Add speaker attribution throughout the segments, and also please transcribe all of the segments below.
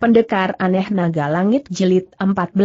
Speaker 1: Pendekar Aneh Naga Langit Jilid 14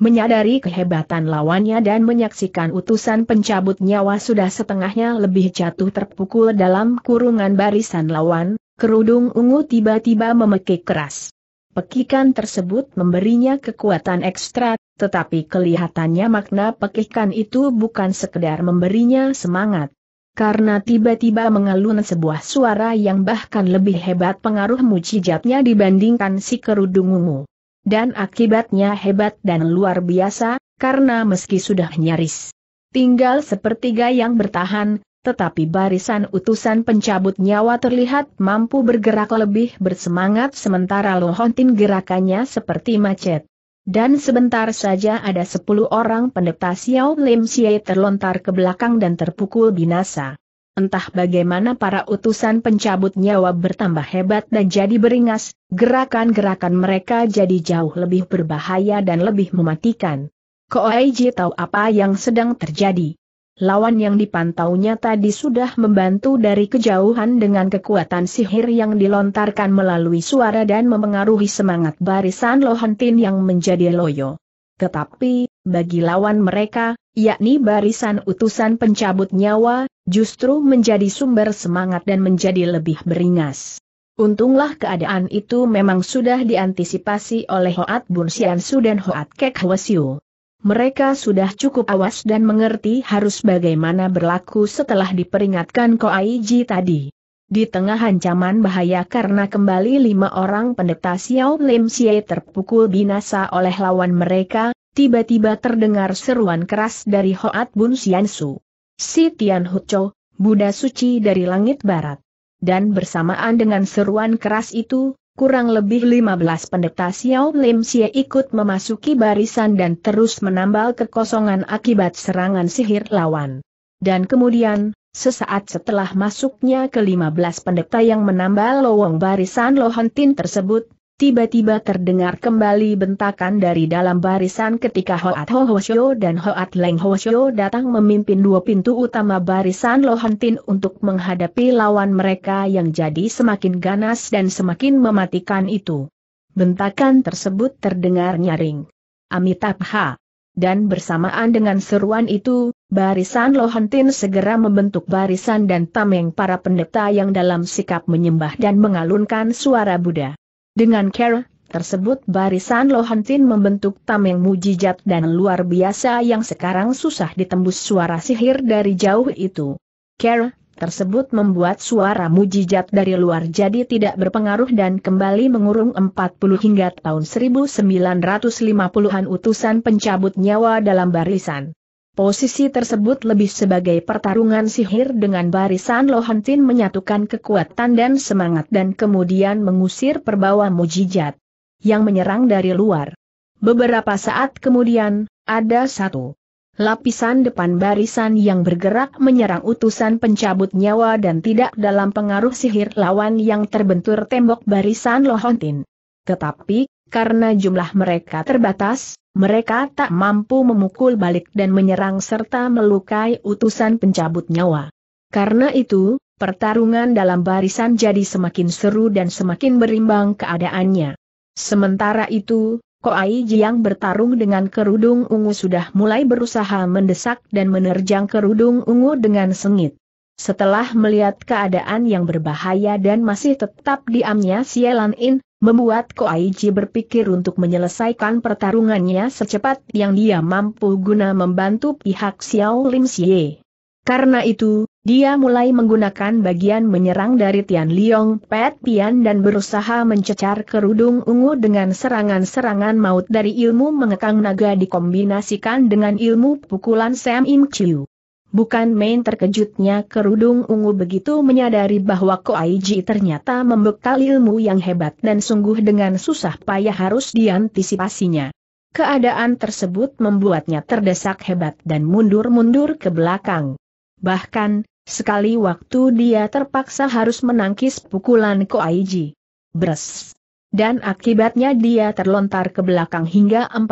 Speaker 1: Menyadari kehebatan lawannya dan menyaksikan utusan pencabut nyawa sudah setengahnya lebih jatuh terpukul dalam kurungan barisan lawan, kerudung ungu tiba-tiba memekik keras. Pekikan tersebut memberinya kekuatan ekstra, tetapi kelihatannya makna pekikan itu bukan sekedar memberinya semangat, karena tiba-tiba mengalun sebuah suara yang bahkan lebih hebat pengaruh mujizatnya dibandingkan si kerudung ungu. Dan akibatnya hebat dan luar biasa, karena meski sudah nyaris tinggal sepertiga yang bertahan, tetapi barisan utusan pencabut nyawa terlihat mampu bergerak lebih bersemangat sementara Lohontin gerakannya seperti macet. Dan sebentar saja ada sepuluh orang pendeta Xiao Lim Xie terlontar ke belakang dan terpukul binasa. Entah bagaimana para utusan pencabut nyawa bertambah hebat dan jadi beringas, gerakan-gerakan mereka jadi jauh lebih berbahaya dan lebih mematikan. Koaiji tahu apa yang sedang terjadi lawan yang dipantaunya tadi sudah membantu dari kejauhan dengan kekuatan sihir yang dilontarkan melalui suara dan memengaruhi semangat barisan Lohentin yang menjadi loyo. Tetapi, bagi lawan mereka, yakni barisan utusan pencabut nyawa, justru menjadi sumber semangat dan menjadi lebih beringas. Untunglah keadaan itu memang sudah diantisipasi oleh Hoat Bunsian Su dan Hoat Kek Hwasyu. Mereka sudah cukup awas dan mengerti harus bagaimana berlaku setelah diperingatkan Ko Koaiji tadi. Di tengah ancaman bahaya karena kembali lima orang pendeta Xiao Lim Xie terpukul binasa oleh lawan mereka, tiba-tiba terdengar seruan keras dari Hoat Bun Xiansu. Si Tian Hucho, Buddha suci dari langit barat. Dan bersamaan dengan seruan keras itu, kurang lebih 15 pendeta Xiao Lim Xie ikut memasuki barisan dan terus menambal kekosongan akibat serangan sihir lawan. Dan kemudian, sesaat setelah masuknya ke-15 pendeta yang menambal lowong barisan Lohontin tersebut, Tiba-tiba terdengar kembali bentakan dari dalam barisan ketika Hoat Ho Hoshio dan Hoat Leng Hoshio datang memimpin dua pintu utama barisan Lohantin untuk menghadapi lawan mereka yang jadi semakin ganas dan semakin mematikan itu. Bentakan tersebut terdengar nyaring. Amitabha. Dan bersamaan dengan seruan itu, barisan Lohantin segera membentuk barisan dan tameng para pendeta yang dalam sikap menyembah dan mengalunkan suara Buddha. Dengan Carol, tersebut barisan Lohantin membentuk tameng mujijat dan luar biasa yang sekarang susah ditembus suara sihir dari jauh itu. Carol tersebut membuat suara mujijat dari luar jadi tidak berpengaruh dan kembali mengurung 40 hingga tahun 1950-an utusan pencabut nyawa dalam barisan. Posisi tersebut lebih sebagai pertarungan sihir dengan barisan Lohantin menyatukan kekuatan dan semangat dan kemudian mengusir perbawa mujijat yang menyerang dari luar. Beberapa saat kemudian, ada satu lapisan depan barisan yang bergerak menyerang utusan pencabut nyawa dan tidak dalam pengaruh sihir lawan yang terbentur tembok barisan Lohontin. Tetapi, karena jumlah mereka terbatas, mereka tak mampu memukul balik dan menyerang serta melukai utusan pencabut nyawa. Karena itu, pertarungan dalam barisan jadi semakin seru dan semakin berimbang keadaannya. Sementara itu, Koai Jiang bertarung dengan kerudung ungu sudah mulai berusaha mendesak dan menerjang kerudung ungu dengan sengit. Setelah melihat keadaan yang berbahaya dan masih tetap diamnya Sielan In, membuat Koaiji berpikir untuk menyelesaikan pertarungannya secepat yang dia mampu guna membantu pihak Xiao Lim Xie. Karena itu, dia mulai menggunakan bagian menyerang dari Tian Liong Pet Tian dan berusaha mencecar kerudung ungu dengan serangan-serangan maut dari ilmu mengekang naga dikombinasikan dengan ilmu pukulan Sam Im Chiu. Bukan main terkejutnya kerudung ungu begitu menyadari bahwa Ko Aiji ternyata membekali ilmu yang hebat dan sungguh dengan susah payah harus diantisipasinya. Keadaan tersebut membuatnya terdesak hebat dan mundur-mundur ke belakang. Bahkan, sekali waktu dia terpaksa harus menangkis pukulan Koaiji. Bres. Dan akibatnya dia terlontar ke belakang hingga 4,5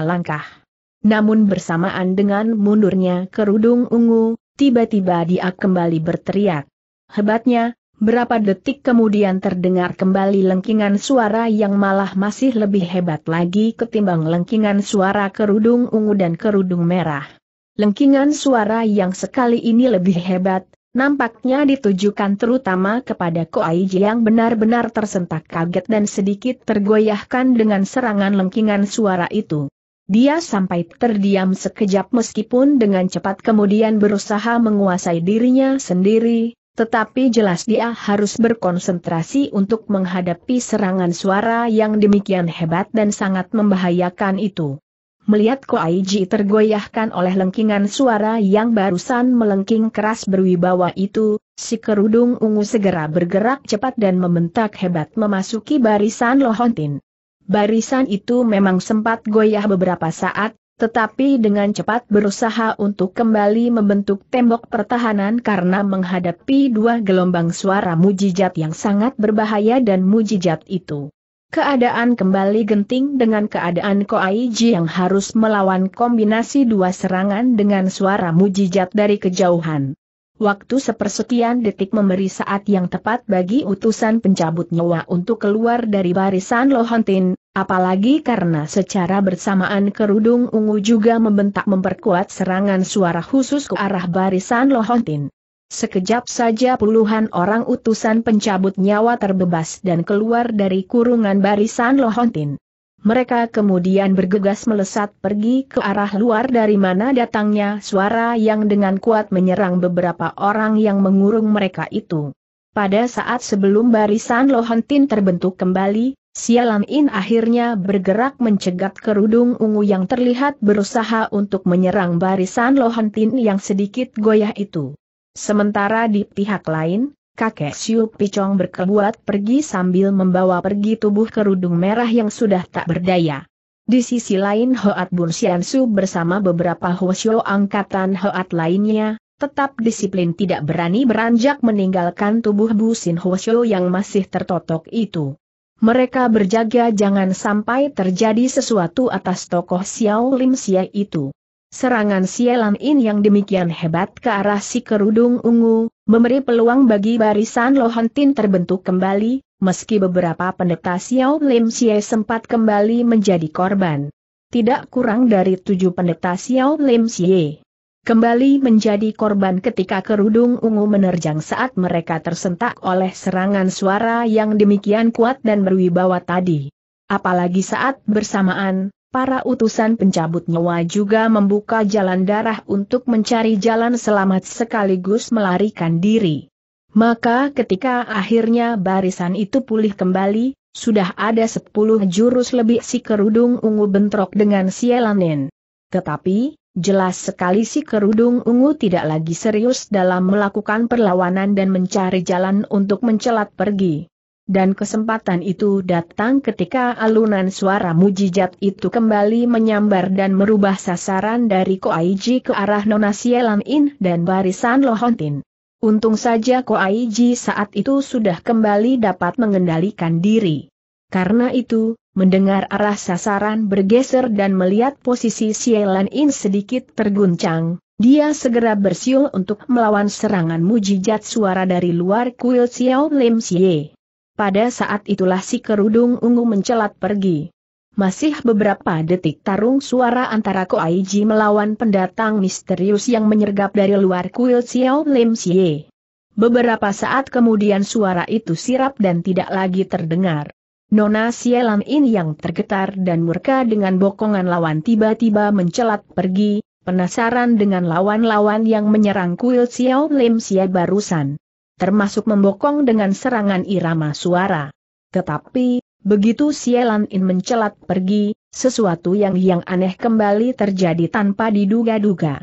Speaker 1: langkah. Namun bersamaan dengan mundurnya kerudung ungu, tiba-tiba dia kembali berteriak. Hebatnya, berapa detik kemudian terdengar kembali lengkingan suara yang malah masih lebih hebat lagi ketimbang lengkingan suara kerudung ungu dan kerudung merah. Lengkingan suara yang sekali ini lebih hebat, nampaknya ditujukan terutama kepada Koaiji yang benar-benar tersentak kaget dan sedikit tergoyahkan dengan serangan lengkingan suara itu. Dia sampai terdiam sekejap meskipun dengan cepat kemudian berusaha menguasai dirinya sendiri, tetapi jelas dia harus berkonsentrasi untuk menghadapi serangan suara yang demikian hebat dan sangat membahayakan itu. Melihat Koaiji tergoyahkan oleh lengkingan suara yang barusan melengking keras berwibawa itu, si kerudung ungu segera bergerak cepat dan membentak hebat memasuki barisan Lohontin. Barisan itu memang sempat goyah beberapa saat, tetapi dengan cepat berusaha untuk kembali membentuk tembok pertahanan karena menghadapi dua gelombang suara mujijat yang sangat berbahaya dan mujijat itu. Keadaan kembali genting dengan keadaan Koaiji yang harus melawan kombinasi dua serangan dengan suara mujijat dari kejauhan. Waktu sepersekian detik memberi saat yang tepat bagi utusan pencabut nyawa untuk keluar dari barisan Lohontin, apalagi karena secara bersamaan kerudung ungu juga membentak memperkuat serangan suara khusus ke arah barisan Lohontin. Sekejap saja puluhan orang utusan pencabut nyawa terbebas dan keluar dari kurungan barisan Lohontin mereka kemudian bergegas melesat pergi ke arah luar dari mana datangnya suara yang dengan kuat menyerang beberapa orang yang mengurung mereka itu. Pada saat sebelum barisan Lohentin terbentuk kembali, Sialan In akhirnya bergerak mencegat kerudung ungu yang terlihat berusaha untuk menyerang barisan Lohentin yang sedikit goyah itu. Sementara di pihak lain, kakek Siu Picong berkebuat pergi sambil membawa pergi tubuh kerudung merah yang sudah tak berdaya. Di sisi lain Hoat Bun Sian Su bersama beberapa Hwasyo angkatan Hoat lainnya, tetap disiplin tidak berani beranjak meninggalkan tubuh Bu Sin Hwasyo yang masih tertotok itu. Mereka berjaga jangan sampai terjadi sesuatu atas tokoh Xiao Lim Sia itu. Serangan Sielam In yang demikian hebat ke arah si kerudung ungu, memberi peluang bagi barisan Lohantin terbentuk kembali, meski beberapa pendeta Xiao Lim Xie sempat kembali menjadi korban. Tidak kurang dari tujuh pendeta Xiao Lim Xie kembali menjadi korban ketika kerudung ungu menerjang saat mereka tersentak oleh serangan suara yang demikian kuat dan berwibawa tadi. Apalagi saat bersamaan, para utusan pencabut nyawa juga membuka jalan darah untuk mencari jalan selamat sekaligus melarikan diri. Maka ketika akhirnya barisan itu pulih kembali, sudah ada sepuluh jurus lebih si kerudung ungu bentrok dengan si Elanin. Tetapi, jelas sekali si kerudung ungu tidak lagi serius dalam melakukan perlawanan dan mencari jalan untuk mencelat pergi. Dan kesempatan itu datang ketika alunan suara mujijat itu kembali menyambar dan merubah sasaran dari Koaiji ke arah Nona Sielan In dan barisan Lohontin. Untung saja Koaiji saat itu sudah kembali dapat mengendalikan diri. Karena itu, mendengar arah sasaran bergeser dan melihat posisi Sielan In sedikit terguncang, dia segera bersiul untuk melawan serangan mujijat suara dari luar kuil Xiao Lim Xie. Pada saat itulah si kerudung ungu mencelat pergi. Masih beberapa detik tarung suara antara Koaiji melawan pendatang misterius yang menyergap dari luar kuil Xiao Lim Xie. Beberapa saat kemudian suara itu sirap dan tidak lagi terdengar. Nona Sielan In yang tergetar dan murka dengan bokongan lawan tiba-tiba mencelat pergi, penasaran dengan lawan-lawan yang menyerang kuil Xiao Lim Xie barusan termasuk membokong dengan serangan irama suara. Tetapi, begitu Sielan In mencelat pergi, sesuatu yang yang aneh kembali terjadi tanpa diduga-duga.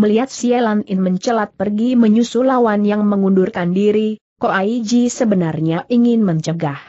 Speaker 1: Melihat Sielan In mencelat pergi menyusul lawan yang mengundurkan diri, Koaiji sebenarnya ingin mencegah.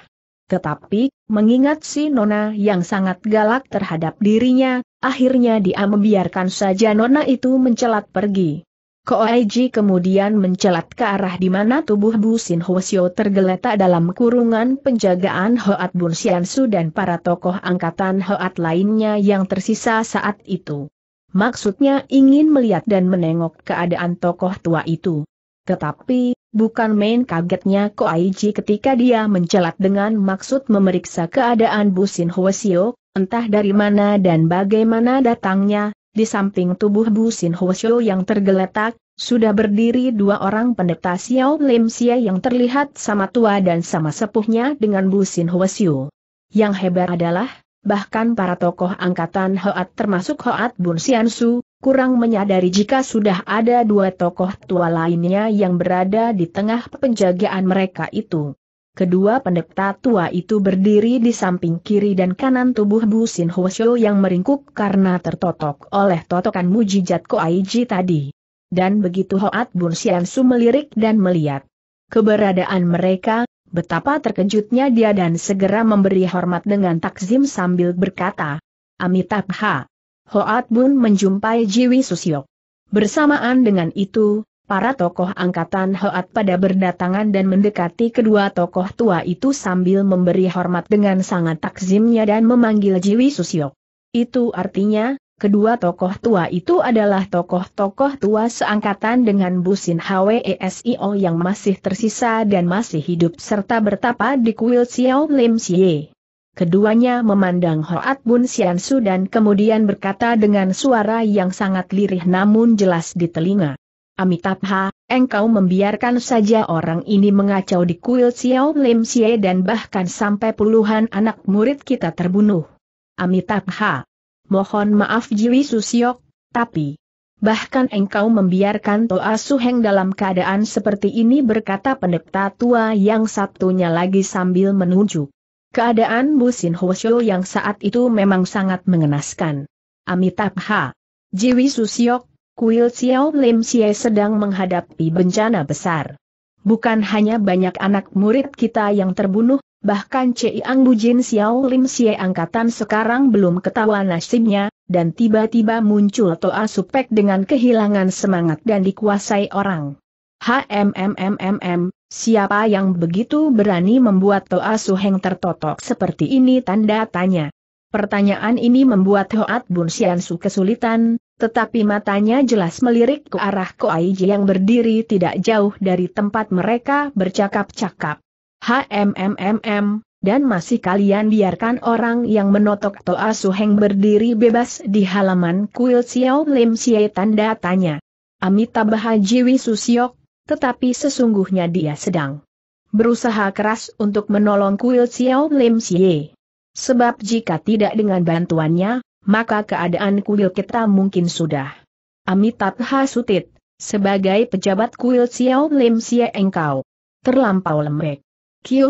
Speaker 1: Tetapi, mengingat si Nona yang sangat galak terhadap dirinya, akhirnya dia membiarkan saja Nona itu mencelat pergi. Koaiji kemudian mencelat ke arah di mana tubuh Bu Sin Hwasyo tergeletak dalam kurungan penjagaan Hoat Bun Su dan para tokoh angkatan Hoat lainnya yang tersisa saat itu. Maksudnya ingin melihat dan menengok keadaan tokoh tua itu. Tetapi, bukan main kagetnya Ko Koaiji ketika dia mencelat dengan maksud memeriksa keadaan Bu Sin Hwasyo, entah dari mana dan bagaimana datangnya, di samping tubuh Bu Sin Hwasyo yang tergeletak, sudah berdiri dua orang pendeta Xiao Lim Xie yang terlihat sama tua dan sama sepuhnya dengan Bu Sin Hwasyo. Yang hebat adalah, bahkan para tokoh angkatan Hoat termasuk Hoat Bun Sian Su, kurang menyadari jika sudah ada dua tokoh tua lainnya yang berada di tengah penjagaan mereka itu. Kedua pendeta tua itu berdiri di samping kiri dan kanan tubuh Bu Sin Shou yang meringkuk karena tertotok oleh totokan mujijat Ko Ji tadi. Dan begitu Hoat Bun Sian Su melirik dan melihat keberadaan mereka, betapa terkejutnya dia dan segera memberi hormat dengan takzim sambil berkata, Amitabha. Hoat Bun menjumpai Jiwi Susyok. Bersamaan dengan itu, para tokoh angkatan Hoat pada berdatangan dan mendekati kedua tokoh tua itu sambil memberi hormat dengan sangat takzimnya dan memanggil Jiwi Susio. Itu artinya, kedua tokoh tua itu adalah tokoh-tokoh tua seangkatan dengan Busin HWESIO e yang masih tersisa dan masih hidup serta bertapa di kuil Xiao Lim Xie. Keduanya memandang Hoat Bun Siansu dan kemudian berkata dengan suara yang sangat lirih namun jelas di telinga. Amitabha, engkau membiarkan saja orang ini mengacau di kuil Xiao Lim Xie dan bahkan sampai puluhan anak murid kita terbunuh. Amitabha, mohon maaf Jiwi Susiok, tapi... Bahkan engkau membiarkan Toa Suheng dalam keadaan seperti ini berkata pendeta tua yang satunya lagi sambil menuju. Keadaan Bu Sin yang saat itu memang sangat mengenaskan. Amitabha. Jiwi Susiok, kuil Xiao Lim Xie sedang menghadapi bencana besar. Bukan hanya banyak anak murid kita yang terbunuh, bahkan Bu Jin Xiao Lim Xie angkatan sekarang belum ketahuan nasibnya, dan tiba-tiba muncul Toa Supek dengan kehilangan semangat dan dikuasai orang. HMMMMM, siapa yang begitu berani membuat Toa Suheng tertotok seperti ini tanda tanya. Pertanyaan ini membuat Hoat Bun Xiansu kesulitan, tetapi matanya jelas melirik ke arah Koaiji yang berdiri tidak jauh dari tempat mereka bercakap-cakap. HMMMM, dan masih kalian biarkan orang yang menotok Toa Suheng berdiri bebas di halaman kuil Xiao Lim Xie tanda tanya. Amitabha Jiwi Wisusyok, tetapi sesungguhnya dia sedang berusaha keras untuk menolong kuil Xiao Lim Xie. Sebab jika tidak dengan bantuannya, maka keadaan kuil kita mungkin sudah. Amitabha Sutit, sebagai pejabat kuil Xiao Lim Xie engkau terlampau lembek.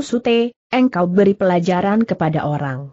Speaker 1: Sute, engkau beri pelajaran kepada orang.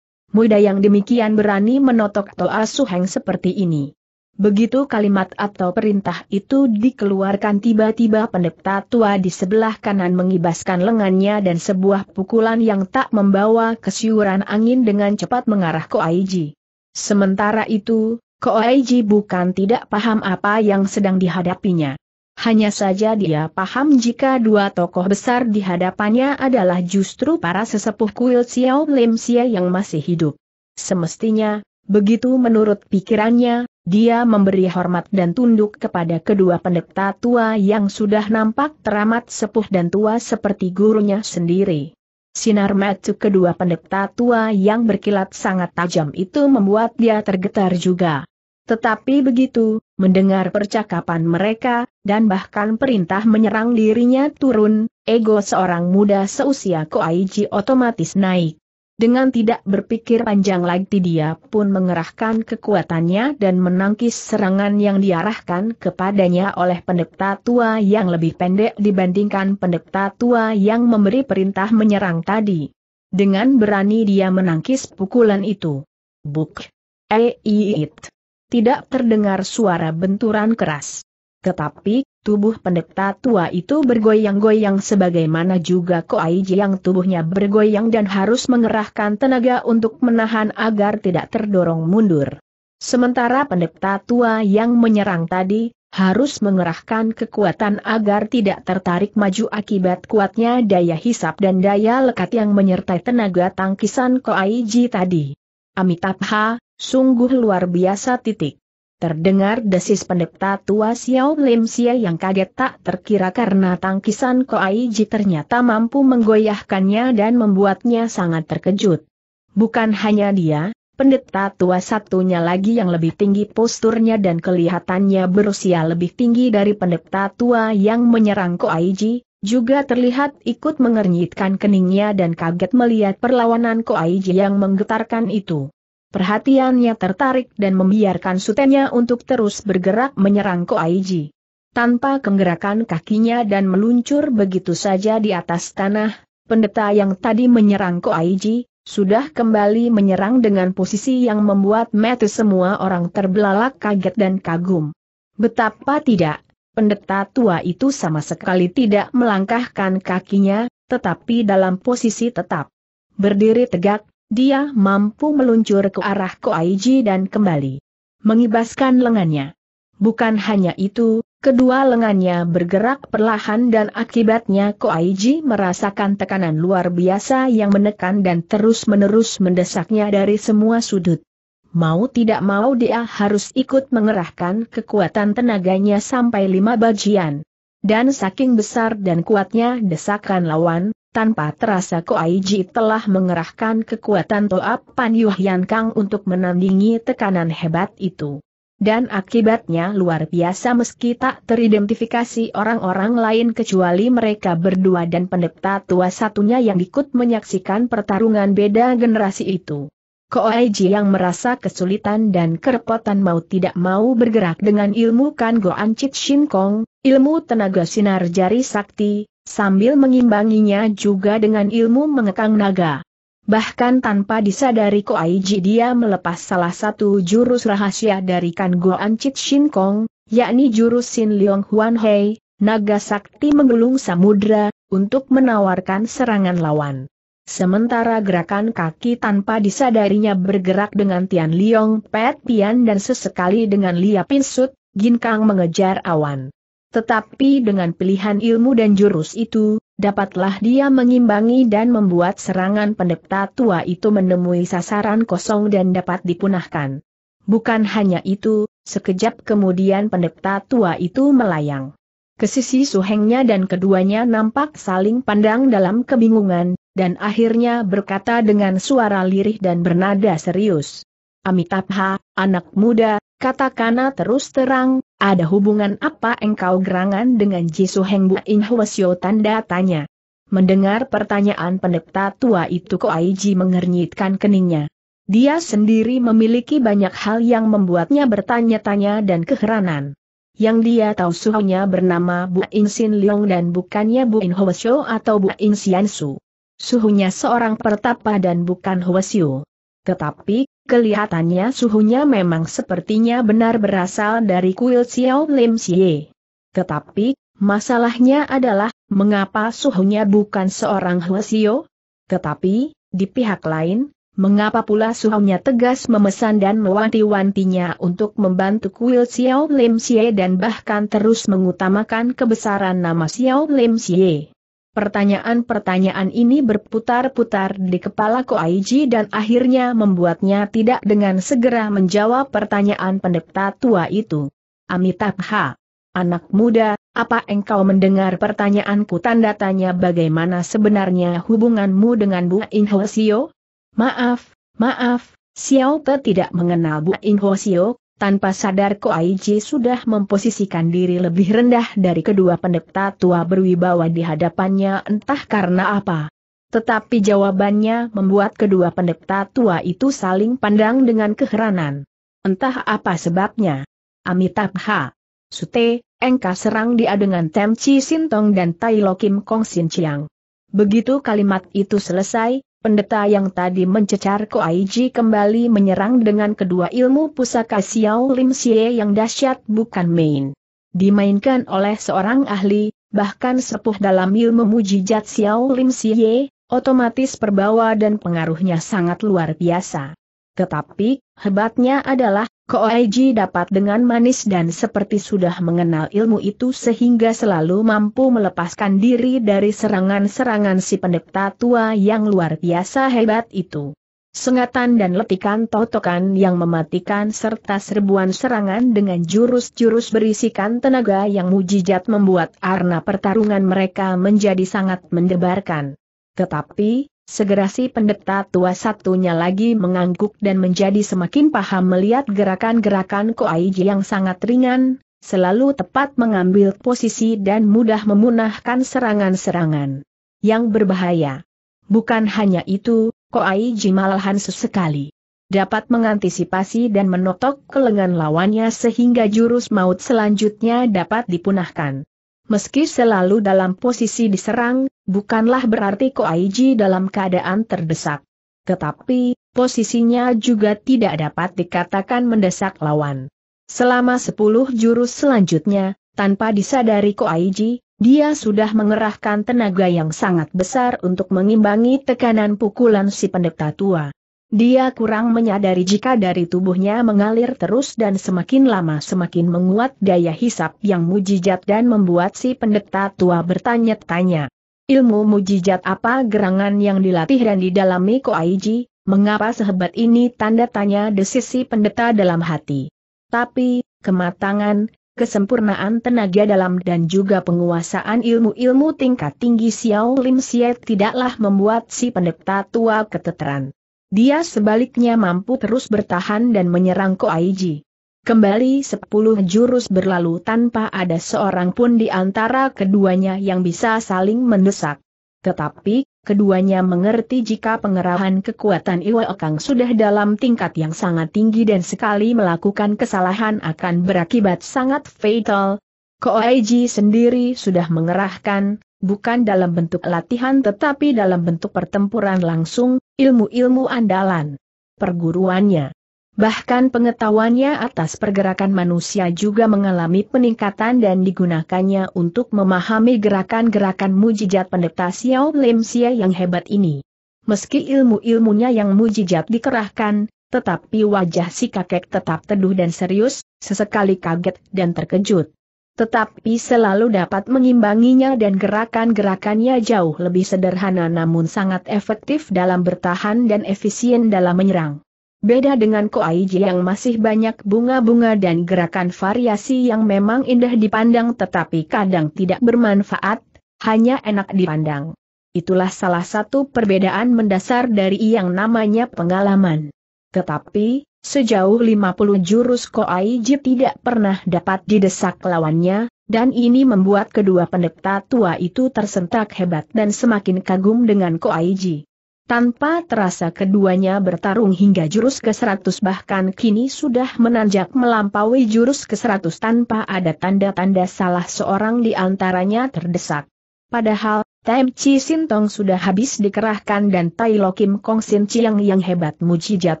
Speaker 1: Muda yang demikian berani menotok toa suheng seperti ini. Begitu kalimat atau perintah itu dikeluarkan tiba-tiba pendeta tua di sebelah kanan mengibaskan lengannya dan sebuah pukulan yang tak membawa kesiuran angin dengan cepat mengarah ke Aiji. Sementara itu, Koaiji bukan tidak paham apa yang sedang dihadapinya. Hanya saja dia paham jika dua tokoh besar di hadapannya adalah justru para sesepuh kuil Xiao Lim Xia yang masih hidup. Semestinya, begitu menurut pikirannya, dia memberi hormat dan tunduk kepada kedua pendeta tua yang sudah nampak teramat sepuh dan tua seperti gurunya sendiri. Sinar mata kedua pendeta tua yang berkilat sangat tajam itu membuat dia tergetar juga. Tetapi begitu, mendengar percakapan mereka, dan bahkan perintah menyerang dirinya turun, ego seorang muda seusia Koaiji otomatis naik. Dengan tidak berpikir panjang lagi dia pun mengerahkan kekuatannya dan menangkis serangan yang diarahkan kepadanya oleh pendekta tua yang lebih pendek dibandingkan pendekta tua yang memberi perintah menyerang tadi. Dengan berani dia menangkis pukulan itu. Buk. Eiit. Tidak terdengar suara benturan keras. Tetapi, Tubuh pendeta tua itu bergoyang-goyang sebagaimana juga Koaiji yang tubuhnya bergoyang dan harus mengerahkan tenaga untuk menahan agar tidak terdorong mundur. Sementara pendeta tua yang menyerang tadi, harus mengerahkan kekuatan agar tidak tertarik maju akibat kuatnya daya hisap dan daya lekat yang menyertai tenaga tangkisan Koaiji tadi. Amitabha, sungguh luar biasa titik. Terdengar desis pendeta tua Xiao Lim Xia yang kaget tak terkira karena tangkisan Ko Ai Ji ternyata mampu menggoyahkannya dan membuatnya sangat terkejut. Bukan hanya dia, pendeta tua satunya lagi yang lebih tinggi posturnya dan kelihatannya berusia lebih tinggi dari pendeta tua yang menyerang Ko Ai Ji, juga terlihat ikut mengernyitkan keningnya dan kaget melihat perlawanan Ko Ai Ji yang menggetarkan itu perhatiannya tertarik dan membiarkan sutenya untuk terus bergerak menyerang Ko Aiji. Tanpa kengerakan kakinya dan meluncur begitu saja di atas tanah, pendeta yang tadi menyerang Ko Aiji sudah kembali menyerang dengan posisi yang membuat mata semua orang terbelalak kaget dan kagum. Betapa tidak, pendeta tua itu sama sekali tidak melangkahkan kakinya, tetapi dalam posisi tetap berdiri tegak, dia mampu meluncur ke arah Koaiji dan kembali mengibaskan lengannya. Bukan hanya itu, kedua lengannya bergerak perlahan dan akibatnya Koaiji merasakan tekanan luar biasa yang menekan dan terus-menerus mendesaknya dari semua sudut. Mau tidak mau dia harus ikut mengerahkan kekuatan tenaganya sampai lima bagian. Dan saking besar dan kuatnya desakan lawan, tanpa terasa Koaiji telah mengerahkan kekuatan Toap Pan Yuhian Kang untuk menandingi tekanan hebat itu. Dan akibatnya luar biasa meski tak teridentifikasi orang-orang lain kecuali mereka berdua dan pendeta tua satunya yang ikut menyaksikan pertarungan beda generasi itu. Koaiji yang merasa kesulitan dan kerepotan mau tidak mau bergerak dengan ilmu Kan Goan Chit Shin Kong, ilmu tenaga sinar jari sakti, sambil mengimbanginya juga dengan ilmu mengekang naga. Bahkan tanpa disadari Ko Aiji dia melepas salah satu jurus rahasia dari Kan Chit Shin Kong, yakni jurus Sin Leong Huan Hei, naga sakti menggulung samudra, untuk menawarkan serangan lawan. Sementara gerakan kaki tanpa disadarinya bergerak dengan Tian Liong Pet Pian dan sesekali dengan Lia Pinsut, Ginkang mengejar awan. Tetapi dengan pilihan ilmu dan jurus itu, dapatlah dia mengimbangi dan membuat serangan pendeta tua itu menemui sasaran kosong dan dapat dipunahkan. Bukan hanya itu, sekejap kemudian pendeta tua itu melayang. Ke sisi suhengnya dan keduanya nampak saling pandang dalam kebingungan, dan akhirnya berkata dengan suara lirih dan bernada serius. Amitabha, anak muda, katakanlah terus terang, ada hubungan apa engkau gerangan dengan Jisu Heng Bu In Hwasyo tanda tanya. Mendengar pertanyaan pendeta tua itu Ko Aiji mengernyitkan keningnya. Dia sendiri memiliki banyak hal yang membuatnya bertanya-tanya dan keheranan. Yang dia tahu suhunya bernama Bu In Sin Leong dan bukannya Bu In Hwasyo atau Bu In Sian Su. Suhunya seorang pertapa dan bukan Hwasyo. Tetapi Kelihatannya suhunya memang sepertinya benar berasal dari kuil Xiao Lim Xie. Tetapi, masalahnya adalah, mengapa suhunya bukan seorang Huasio? Tetapi, di pihak lain, mengapa pula suhunya tegas memesan dan mewanti-wantinya untuk membantu kuil Xiao Lim Xie dan bahkan terus mengutamakan kebesaran nama Xiao Lim Xie? Pertanyaan-pertanyaan ini berputar-putar di kepala Ko Aiji dan akhirnya membuatnya tidak dengan segera menjawab pertanyaan pendeta tua itu. Amitabha. Anak muda, apa engkau mendengar pertanyaanku tanda tanya bagaimana sebenarnya hubunganmu dengan Bu Inhosio? Maaf, maaf, Xiao Te tidak mengenal Bu Inhosio, tanpa sadar Ko Aiji sudah memposisikan diri lebih rendah dari kedua pendeta tua berwibawa di hadapannya entah karena apa. Tetapi jawabannya membuat kedua pendeta tua itu saling pandang dengan keheranan. Entah apa sebabnya. Amitabha. Sute, Engka serang dia dengan Temci Sintong dan Tai Lokim Kong Sin Chiang. Begitu kalimat itu selesai, Pendeta yang tadi mencecar Ko Koaiji kembali menyerang dengan kedua ilmu pusaka Xiao Lim Xie yang dahsyat bukan main. Dimainkan oleh seorang ahli, bahkan sepuh dalam ilmu mujizat Xiao Lim Xie, otomatis perbawa dan pengaruhnya sangat luar biasa. Tetapi, hebatnya adalah, Koaiji dapat dengan manis dan seperti sudah mengenal ilmu itu sehingga selalu mampu melepaskan diri dari serangan-serangan si pendekta tua yang luar biasa hebat itu. Sengatan dan letikan totokan yang mematikan serta serbuan serangan dengan jurus-jurus berisikan tenaga yang mujijat membuat arna pertarungan mereka menjadi sangat mendebarkan. Tetapi, Segera si pendeta tua satunya lagi mengangguk dan menjadi semakin paham melihat gerakan-gerakan Koaiji yang sangat ringan, selalu tepat mengambil posisi dan mudah memunahkan serangan-serangan yang berbahaya. Bukan hanya itu, Koaiji malahan sesekali dapat mengantisipasi dan menotok kelengan lawannya sehingga jurus maut selanjutnya dapat dipunahkan meski selalu dalam posisi diserang, bukanlah berarti Ko Koaiji dalam keadaan terdesak. Tetapi, posisinya juga tidak dapat dikatakan mendesak lawan. Selama sepuluh jurus selanjutnya, tanpa disadari Ko Koaiji, dia sudah mengerahkan tenaga yang sangat besar untuk mengimbangi tekanan pukulan si pendeta tua. Dia kurang menyadari jika dari tubuhnya mengalir terus dan semakin lama semakin menguat daya hisap yang mujijat dan membuat si pendeta tua bertanya-tanya. Ilmu mujijat apa gerangan yang dilatih dan didalami Aiji, mengapa sehebat ini tanda tanya desis si pendeta dalam hati. Tapi, kematangan, kesempurnaan tenaga dalam dan juga penguasaan ilmu-ilmu tingkat tinggi Xiao Lim Siet tidaklah membuat si pendeta tua keteteran. Dia sebaliknya mampu terus bertahan dan menyerang Koaiji. Kembali sepuluh jurus berlalu tanpa ada seorang pun di antara keduanya yang bisa saling mendesak. Tetapi, keduanya mengerti jika pengerahan kekuatan Iwa Okang sudah dalam tingkat yang sangat tinggi dan sekali melakukan kesalahan akan berakibat sangat fatal. Koaiji sendiri sudah mengerahkan, bukan dalam bentuk latihan tetapi dalam bentuk pertempuran langsung, ilmu-ilmu andalan, perguruannya. Bahkan pengetahuannya atas pergerakan manusia juga mengalami peningkatan dan digunakannya untuk memahami gerakan-gerakan mujizat pendeta Xiao Lim Xia yang hebat ini. Meski ilmu-ilmunya yang mujizat dikerahkan, tetapi wajah si kakek tetap teduh dan serius, sesekali kaget dan terkejut tetapi selalu dapat mengimbanginya dan gerakan-gerakannya jauh lebih sederhana namun sangat efektif dalam bertahan dan efisien dalam menyerang. Beda dengan Koaiji yang masih banyak bunga-bunga dan gerakan variasi yang memang indah dipandang tetapi kadang tidak bermanfaat, hanya enak dipandang. Itulah salah satu perbedaan mendasar dari yang namanya pengalaman. Tetapi, Sejauh 50 jurus Koaiji tidak pernah dapat didesak lawannya, dan ini membuat kedua pendeta tua itu tersentak hebat dan semakin kagum dengan Koaiji. Tanpa terasa keduanya bertarung hingga jurus ke-100 bahkan kini sudah menanjak melampaui jurus ke-100 tanpa ada tanda-tanda salah seorang di antaranya terdesak. Padahal Time Chi Sintong sudah habis dikerahkan dan Tai Lo Kim Kong Sin Chiang yang hebat mujijat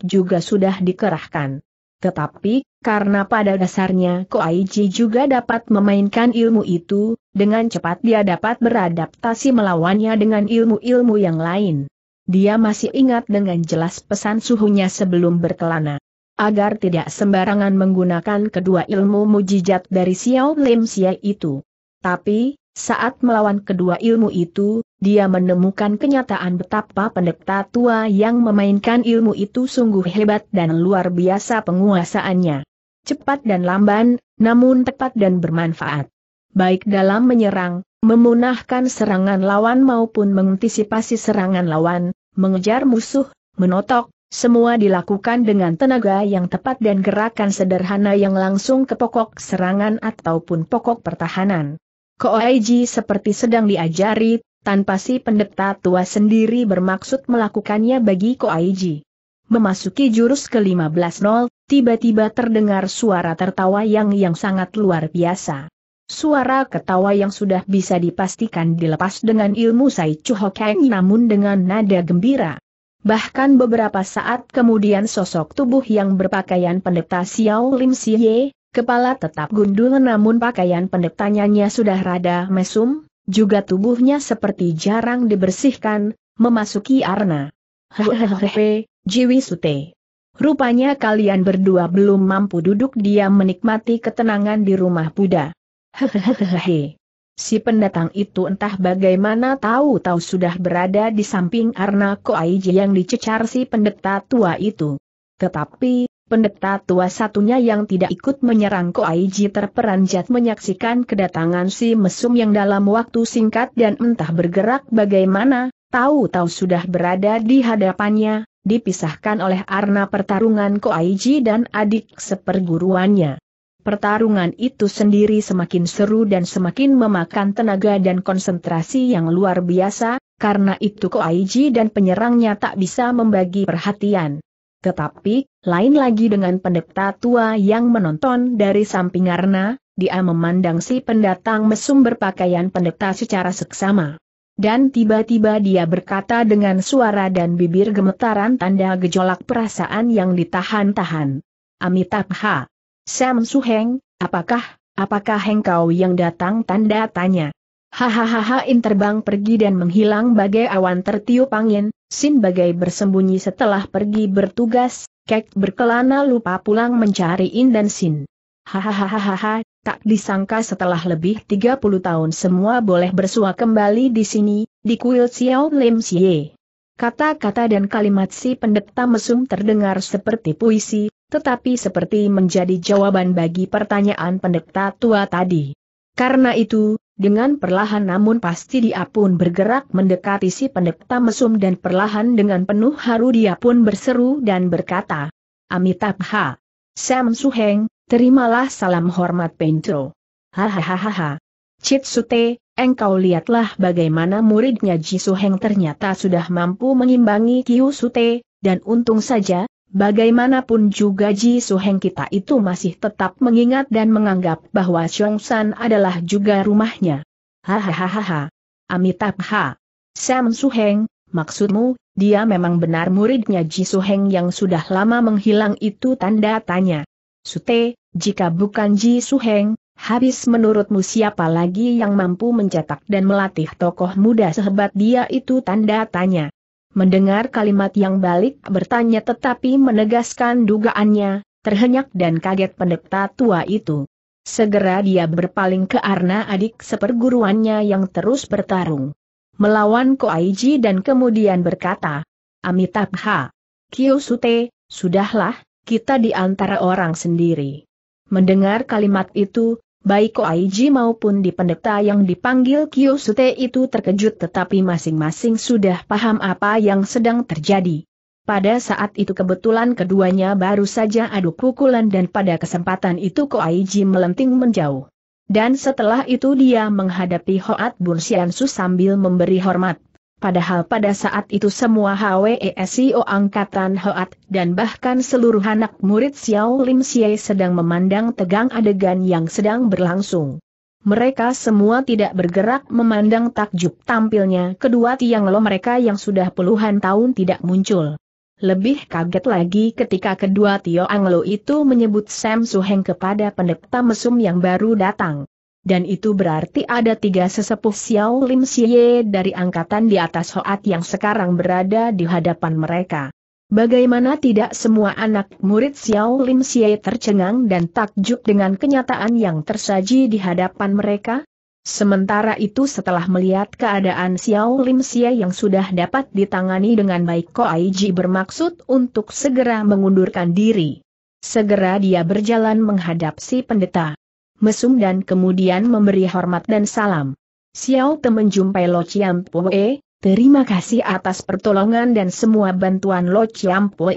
Speaker 1: juga sudah dikerahkan. Tetapi, karena pada dasarnya Ko Ai Ji juga dapat memainkan ilmu itu, dengan cepat dia dapat beradaptasi melawannya dengan ilmu-ilmu yang lain. Dia masih ingat dengan jelas pesan suhunya sebelum berkelana. Agar tidak sembarangan menggunakan kedua ilmu mujijat dari Xiao Lim Xia itu. Tapi, saat melawan kedua ilmu itu, dia menemukan kenyataan betapa pendeta tua yang memainkan ilmu itu sungguh hebat dan luar biasa penguasaannya. Cepat dan lamban, namun tepat dan bermanfaat. Baik dalam menyerang, memunahkan serangan lawan maupun mengantisipasi serangan lawan, mengejar musuh, menotok, semua dilakukan dengan tenaga yang tepat dan gerakan sederhana yang langsung ke pokok serangan ataupun pokok pertahanan. Ko Koaiji seperti sedang diajari, tanpa si pendeta tua sendiri bermaksud melakukannya bagi Ko Koaiji. Memasuki jurus ke-15 tiba-tiba terdengar suara tertawa yang yang sangat luar biasa. Suara ketawa yang sudah bisa dipastikan dilepas dengan ilmu Sai Chuhokeng namun dengan nada gembira. Bahkan beberapa saat kemudian sosok tubuh yang berpakaian pendeta Xiao Lim Siye, Kepala tetap gundul namun pakaian pendetanyanya sudah rada mesum, juga tubuhnya seperti jarang dibersihkan, memasuki arna. Hehehehe, Jiwi Sute. Rupanya kalian berdua belum mampu duduk diam menikmati ketenangan di rumah Buddha. Hehehehe. Si pendatang itu entah bagaimana tahu-tahu sudah berada di samping Arna Koaiji yang dicecar si pendeta tua itu. Tetapi, Pendeta tua satunya yang tidak ikut menyerang Ko Aiji terperanjat menyaksikan kedatangan si mesum yang dalam waktu singkat dan entah bergerak bagaimana, tahu-tahu sudah berada di hadapannya, dipisahkan oleh arna pertarungan Ko Aiji dan adik seperguruannya. Pertarungan itu sendiri semakin seru dan semakin memakan tenaga dan konsentrasi yang luar biasa, karena itu Ko Aiji dan penyerangnya tak bisa membagi perhatian. Tetapi, lain lagi dengan pendeta tua yang menonton dari samping karena, dia memandang si pendatang mesum berpakaian pendeta secara seksama. Dan tiba-tiba dia berkata dengan suara dan bibir gemetaran tanda gejolak perasaan yang ditahan-tahan. Amitabha. Sam Suheng, apakah, apakah engkau yang datang tanda tanya? Hahaha interbang pergi dan menghilang bagai awan tertiup angin, Sin bagai bersembunyi setelah pergi bertugas, Kek berkelana lupa pulang mencari In dan Sin. Hahaha, tak disangka setelah lebih 30 tahun semua boleh bersua kembali di sini, di kuil Xiao Lim Xie. Kata-kata dan kalimat si pendeta mesum terdengar seperti puisi, tetapi seperti menjadi jawaban bagi pertanyaan pendeta tua tadi. Karena itu, dengan perlahan namun pasti dia pun bergerak mendekati si pendekta mesum dan perlahan dengan penuh haru dia pun berseru dan berkata, Amitabha. Sam Suheng, terimalah salam hormat Pentro. Hahaha. Cit Sute, engkau lihatlah bagaimana muridnya Ji Suheng ternyata sudah mampu mengimbangi Kiu Sute, dan untung saja, Bagaimanapun juga Ji Suheng kita itu masih tetap mengingat dan menganggap bahwa San adalah juga rumahnya. Hahaha. Amitabha. Sam Suheng, maksudmu, dia memang benar muridnya Ji Suheng yang sudah lama menghilang itu tanda tanya. Sute, jika bukan Ji Suheng, habis menurutmu siapa lagi yang mampu mencetak dan melatih tokoh muda sehebat dia itu tanda tanya. Mendengar kalimat yang balik bertanya tetapi menegaskan dugaannya, terhenyak dan kaget pendeta tua itu. Segera dia berpaling ke Arna adik seperguruannya yang terus bertarung. Melawan Koaiji dan kemudian berkata, Amitabha, Kiyosute, sudahlah, kita di antara orang sendiri. Mendengar kalimat itu, baik Ko Aiji maupun di pendeta yang dipanggil Kyosute itu terkejut tetapi masing-masing sudah paham apa yang sedang terjadi. Pada saat itu kebetulan keduanya baru saja adu pukulan dan pada kesempatan itu Ko Koaiji melenting menjauh. Dan setelah itu dia menghadapi Hoat Bun sambil memberi hormat. Padahal pada saat itu semua HWESIO angkatan Hoat dan bahkan seluruh anak murid Xiao Lim Xie sedang memandang tegang adegan yang sedang berlangsung. Mereka semua tidak bergerak memandang takjub tampilnya kedua tiang lo mereka yang sudah puluhan tahun tidak muncul. Lebih kaget lagi ketika kedua Tio Anglo itu menyebut Sam Suheng kepada pendeta mesum yang baru datang dan itu berarti ada tiga sesepuh Xiao Lim Xie dari angkatan di atas Hoat yang sekarang berada di hadapan mereka. Bagaimana tidak semua anak murid Xiao Lim Xie tercengang dan takjub dengan kenyataan yang tersaji di hadapan mereka? Sementara itu setelah melihat keadaan Xiao Lim Xie yang sudah dapat ditangani dengan baik Ko Aiji bermaksud untuk segera mengundurkan diri. Segera dia berjalan menghadap si pendeta mesum dan kemudian memberi hormat dan salam. Xiao Te menjumpai Lo Chiam Pue, terima kasih atas pertolongan dan semua bantuan Lo Chiam Pue.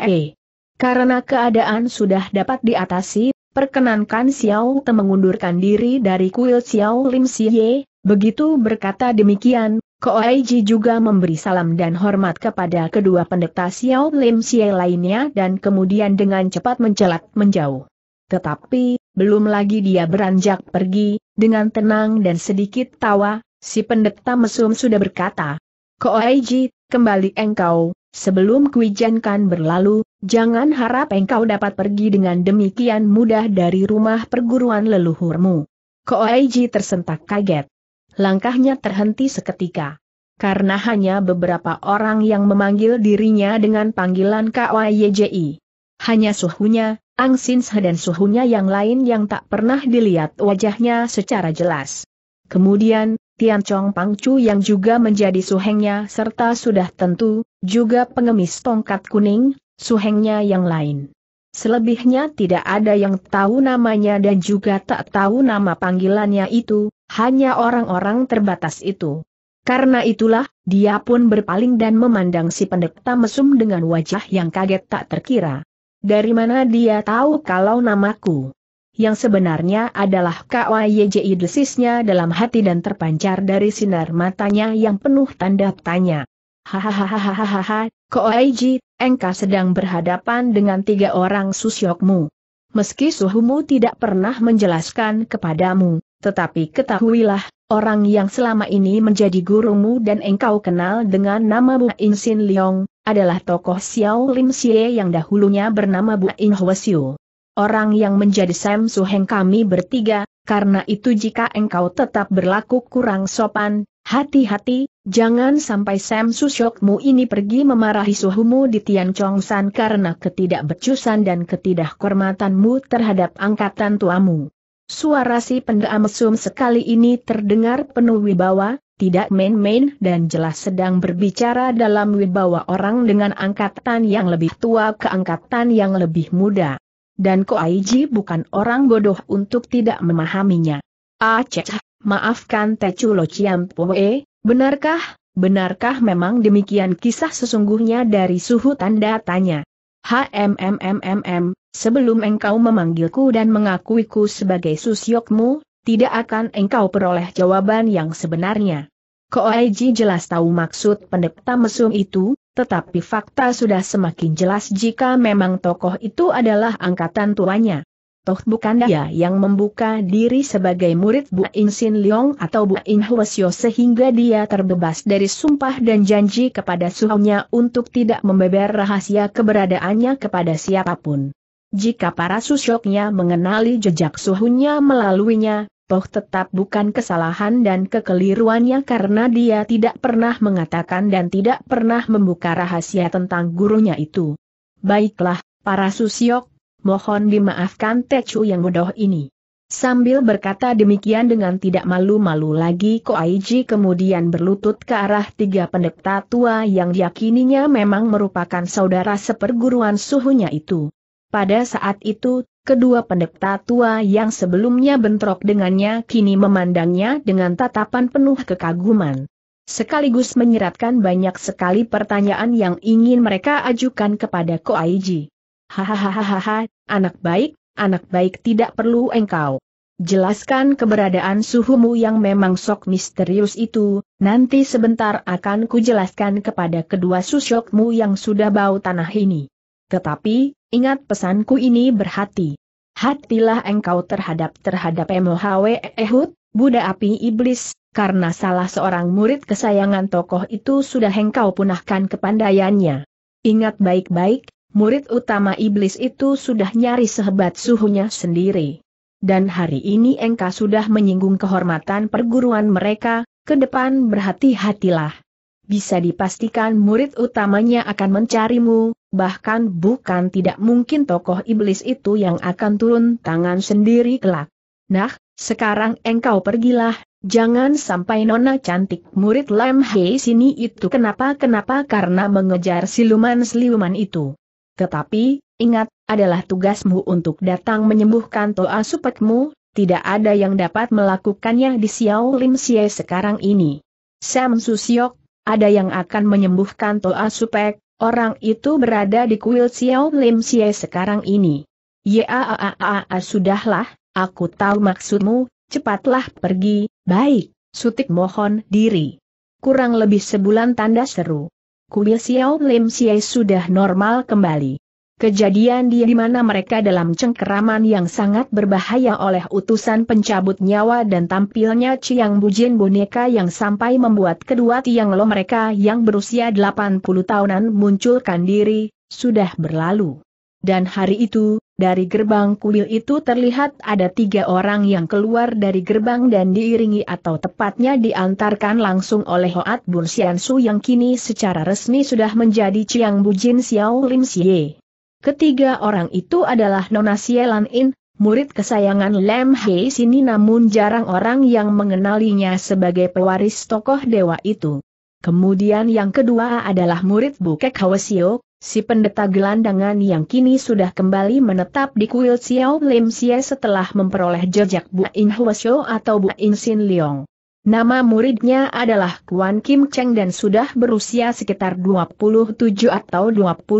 Speaker 1: Karena keadaan sudah dapat diatasi, perkenankan Xiao Te mengundurkan diri dari kuil Xiao Lim Siye, begitu berkata demikian, Koaiji juga memberi salam dan hormat kepada kedua pendeta Xiao Lim Xie lainnya dan kemudian dengan cepat mencelat menjauh. Tetapi, belum lagi dia beranjak pergi, dengan tenang dan sedikit tawa, si pendeta mesum sudah berkata, Koaiji, kembali engkau, sebelum kuijankan berlalu, jangan harap engkau dapat pergi dengan demikian mudah dari rumah perguruan leluhurmu. Koaiji tersentak kaget. Langkahnya terhenti seketika karena hanya beberapa orang yang memanggil dirinya dengan panggilan KYJI. Hanya suhunya, Ang Sinsha dan suhunya yang lain yang tak pernah dilihat wajahnya secara jelas. Kemudian, Tian Chong Pangcu yang juga menjadi suhengnya serta sudah tentu, juga pengemis tongkat kuning, suhengnya yang lain. Selebihnya tidak ada yang tahu namanya dan juga tak tahu nama panggilannya itu, hanya orang-orang terbatas itu. Karena itulah, dia pun berpaling dan memandang si pendeta mesum dengan wajah yang kaget tak terkira. Dari mana dia tahu kalau namaku? Yang sebenarnya adalah KYJI desisnya dalam hati dan terpancar dari sinar matanya yang penuh tanda tanya. Hahaha, Koaiji, engkau sedang berhadapan dengan tiga orang susyokmu. Meski suhumu tidak pernah menjelaskan kepadamu, tetapi ketahuilah, orang yang selama ini menjadi gurumu dan engkau kenal dengan nama Bu Insin Leong, adalah tokoh Xiao Lim Xie yang dahulunya bernama Bu In Hwasyu. Orang yang menjadi Sam Suheng kami bertiga, karena itu jika engkau tetap berlaku kurang sopan, hati-hati, jangan sampai Sam Susyokmu ini pergi memarahi suhumu di Tian Chongsan karena ketidakbecusan dan ketidakhormatanmu terhadap angkatan tuamu. Suara si pendam mesum sekali ini terdengar penuh wibawa, tidak main-main dan jelas sedang berbicara dalam wibawa orang dengan angkatan yang lebih tua ke angkatan yang lebih muda. Dan Ko Koaiji bukan orang bodoh untuk tidak memahaminya. Aceh, maafkan Lo Ciampoe, benarkah, benarkah memang demikian kisah sesungguhnya dari suhu tanda tanya? HMMMMM, sebelum engkau memanggilku dan mengakuiku sebagai susyokmu, tidak akan engkau peroleh jawaban yang sebenarnya. Koaiji jelas tahu maksud pendeta mesum itu, tetapi fakta sudah semakin jelas jika memang tokoh itu adalah angkatan tuanya. Toh bukan dia yang membuka diri sebagai murid Bu In Sin Leong atau Bu In Hwasyo sehingga dia terbebas dari sumpah dan janji kepada suhunya untuk tidak membeber rahasia keberadaannya kepada siapapun. Jika para susyoknya mengenali jejak suhunya melaluinya, Poh tetap bukan kesalahan dan kekeliruannya karena dia tidak pernah mengatakan dan tidak pernah membuka rahasia tentang gurunya itu. Baiklah, para susiok, mohon dimaafkan Techu yang bodoh ini. Sambil berkata demikian dengan tidak malu-malu lagi Koaiji kemudian berlutut ke arah tiga pendeta tua yang diyakininya memang merupakan saudara seperguruan suhunya itu. Pada saat itu, Kedua pendeta tua yang sebelumnya bentrok dengannya kini memandangnya dengan tatapan penuh kekaguman. Sekaligus menyeratkan banyak sekali pertanyaan yang ingin mereka ajukan kepada Ko Aiji. Hahaha, anak baik, anak baik tidak perlu engkau. Jelaskan keberadaan suhumu yang memang sok misterius itu, nanti sebentar akan kujelaskan kepada kedua susyokmu yang sudah bau tanah ini. Tetapi, Ingat pesanku ini berhati. Hatilah engkau terhadap terhadap Emohawe Ehud, Buddha api iblis, karena salah seorang murid kesayangan tokoh itu sudah engkau punahkan kepandaiannya. Ingat baik-baik, murid utama iblis itu sudah nyaris sehebat suhunya sendiri. Dan hari ini engkau sudah menyinggung kehormatan perguruan mereka, ke depan berhati-hatilah bisa dipastikan murid utamanya akan mencarimu, bahkan bukan tidak mungkin tokoh iblis itu yang akan turun tangan sendiri kelak. Nah, sekarang engkau pergilah, jangan sampai nona cantik murid Lam Hei sini itu kenapa-kenapa karena mengejar siluman-siluman itu. Tetapi, ingat, adalah tugasmu untuk datang menyembuhkan toa supekmu, tidak ada yang dapat melakukannya di Xiao Lim Xie sekarang ini. Sam Susiok ada yang akan menyembuhkan Toa Supek, orang itu berada di kuil Xiao Lim Xie sekarang ini. Yaaaaa sudahlah, aku tahu maksudmu, cepatlah pergi, baik, sutik mohon diri. Kurang lebih sebulan tanda seru. Kuil Xiao Lim Xie sudah normal kembali. Kejadian di mana mereka dalam cengkeraman yang sangat berbahaya oleh utusan pencabut nyawa dan tampilnya Ciang Bujin boneka yang sampai membuat kedua tiang lo mereka yang berusia 80 tahunan munculkan diri, sudah berlalu. Dan hari itu, dari gerbang kuil itu terlihat ada tiga orang yang keluar dari gerbang dan diiringi atau tepatnya diantarkan langsung oleh Hoat Bursiansu Su yang kini secara resmi sudah menjadi Ciang Bujin Xiao Lim Xie. Ketiga orang itu adalah Nona Sielan In, murid kesayangan Lam Hei sini namun jarang orang yang mengenalinya sebagai pewaris tokoh dewa itu. Kemudian yang kedua adalah murid Bukek Hawasio, si pendeta gelandangan yang kini sudah kembali menetap di kuil Xiao Lim Sia setelah memperoleh jejak Bu In Hwasyo atau Bu In Sin Leong. Nama muridnya adalah Kwan Kim Cheng dan sudah berusia sekitar 27 atau 28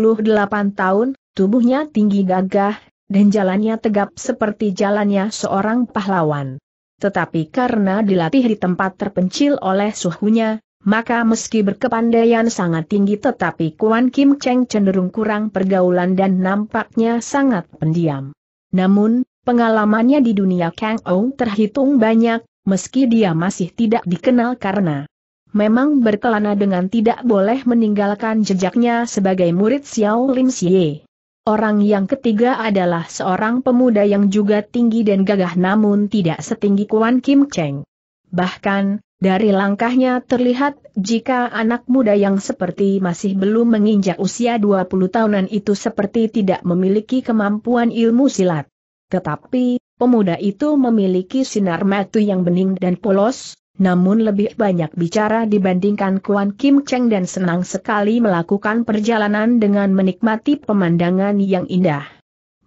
Speaker 1: tahun, Tubuhnya tinggi gagah, dan jalannya tegap seperti jalannya seorang pahlawan. Tetapi karena dilatih di tempat terpencil oleh suhunya, maka meski berkepandaian sangat tinggi tetapi Kuan Kim Cheng cenderung kurang pergaulan dan nampaknya sangat pendiam. Namun, pengalamannya di dunia Kang Ou terhitung banyak, meski dia masih tidak dikenal karena memang berkelana dengan tidak boleh meninggalkan jejaknya sebagai murid Xiao Lim Xie. Orang yang ketiga adalah seorang pemuda yang juga tinggi dan gagah namun tidak setinggi Kuan Kim Cheng. Bahkan, dari langkahnya terlihat jika anak muda yang seperti masih belum menginjak usia 20 tahunan itu seperti tidak memiliki kemampuan ilmu silat. Tetapi, pemuda itu memiliki sinar mata yang bening dan polos, namun lebih banyak bicara dibandingkan Kuan Kim Cheng dan senang sekali melakukan perjalanan dengan menikmati pemandangan yang indah.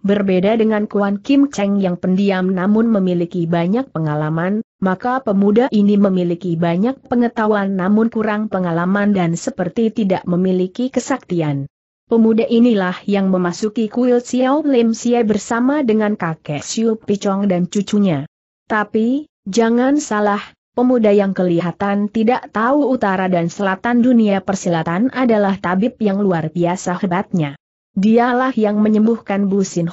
Speaker 1: Berbeda dengan Kuan Kim Cheng yang pendiam namun memiliki banyak pengalaman, maka pemuda ini memiliki banyak pengetahuan namun kurang pengalaman dan seperti tidak memiliki kesaktian. Pemuda inilah yang memasuki kuil Xiao Lim Xie bersama dengan kakek Xiu Pichong dan cucunya. Tapi, jangan salah, Pemuda yang kelihatan tidak tahu utara dan selatan dunia persilatan adalah tabib yang luar biasa hebatnya. Dialah yang menyembuhkan Bu Sin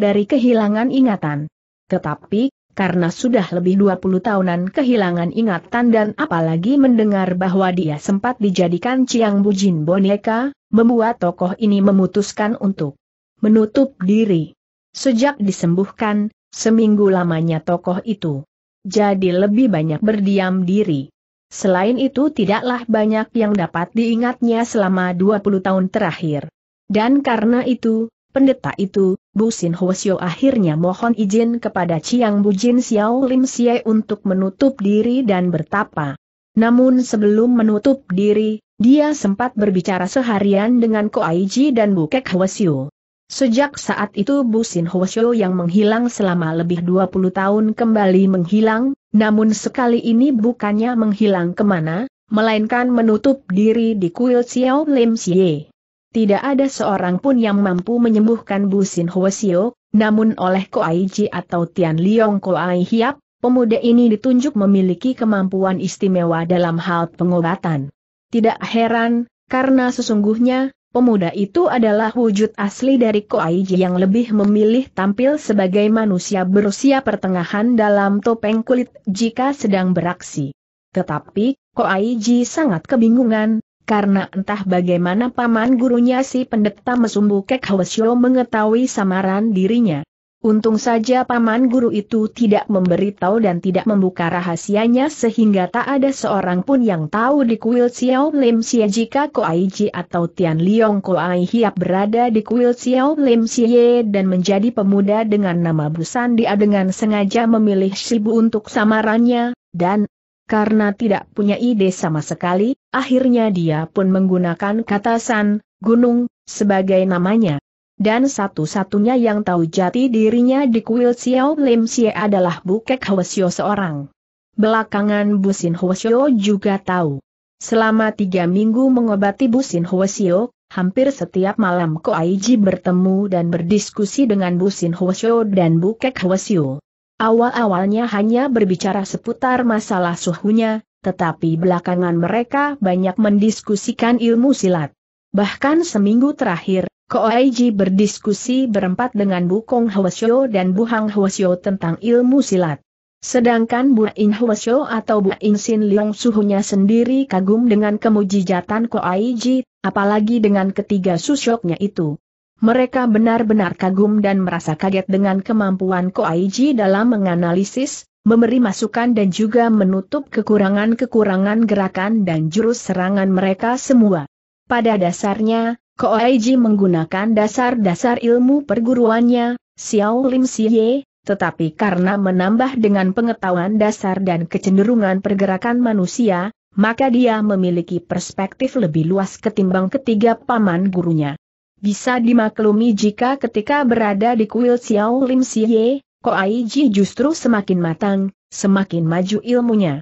Speaker 1: dari kehilangan ingatan. Tetapi, karena sudah lebih 20 tahunan kehilangan ingatan dan apalagi mendengar bahwa dia sempat dijadikan Ciang Bujin boneka, membuat tokoh ini memutuskan untuk menutup diri. Sejak disembuhkan, seminggu lamanya tokoh itu jadi lebih banyak berdiam diri. Selain itu tidaklah banyak yang dapat diingatnya selama 20 tahun terakhir. Dan karena itu, pendeta itu, Bu Sin Hwasyo akhirnya mohon izin kepada Chiang Jin Xiao Lim Xie untuk menutup diri dan bertapa. Namun sebelum menutup diri, dia sempat berbicara seharian dengan Ko Ji dan Bu Kek Hwasyo. Sejak saat itu Busin Hoshio yang menghilang selama lebih 20 tahun kembali menghilang, namun sekali ini bukannya menghilang kemana, melainkan menutup diri di kuil Xiao Lim Xie. Tidak ada seorang pun yang mampu menyembuhkan Busin Hoshio, namun oleh Ko Ji atau Tian Liong Koai Hiap, pemuda ini ditunjuk memiliki kemampuan istimewa dalam hal pengobatan. Tidak heran, karena sesungguhnya, Pemuda itu adalah wujud asli dari Koaiji yang lebih memilih tampil sebagai manusia berusia pertengahan dalam topeng kulit jika sedang beraksi. Tetapi, Koaiji sangat kebingungan, karena entah bagaimana paman gurunya si pendeta Mesumbu Kek mengetahui samaran dirinya. Untung saja paman guru itu tidak memberitahu dan tidak membuka rahasianya sehingga tak ada seorang pun yang tahu di kuil Xiao Lim Xie jika Ko Ai Ji atau Tian Liong Ai Hiap berada di kuil Xiao Lim Xie dan menjadi pemuda dengan nama Busan dia dengan sengaja memilih Shibu untuk samarannya, dan karena tidak punya ide sama sekali, akhirnya dia pun menggunakan kata San, Gunung, sebagai namanya. Dan satu-satunya yang tahu jati dirinya di kuil Xiao Lim Xie adalah Bukek Hwasyo seorang. Belakangan Busin Hwasyo juga tahu. Selama tiga minggu mengobati Busin Hwasyo, hampir setiap malam Ko Aiji bertemu dan berdiskusi dengan Busin Hwasyo dan Bukek Hwasyo. Awal-awalnya hanya berbicara seputar masalah suhunya, tetapi belakangan mereka banyak mendiskusikan ilmu silat. Bahkan seminggu terakhir, Koaiji berdiskusi berempat dengan Bu Kong Hwasyo dan Bu Hang Hwasyo tentang ilmu silat. Sedangkan Bu In Hwasyo atau Bu In Sin Leong suhunya sendiri kagum dengan kemujijatan Koaiji, apalagi dengan ketiga susyoknya itu. Mereka benar-benar kagum dan merasa kaget dengan kemampuan Koaiji dalam menganalisis, memberi masukan dan juga menutup kekurangan-kekurangan gerakan dan jurus serangan mereka semua. Pada dasarnya, Ko Koaiji menggunakan dasar-dasar ilmu perguruannya, Xiao Lim Ye, tetapi karena menambah dengan pengetahuan dasar dan kecenderungan pergerakan manusia, maka dia memiliki perspektif lebih luas ketimbang ketiga paman gurunya. Bisa dimaklumi jika ketika berada di kuil Xiao Lim Ko Koaiji justru semakin matang, semakin maju ilmunya.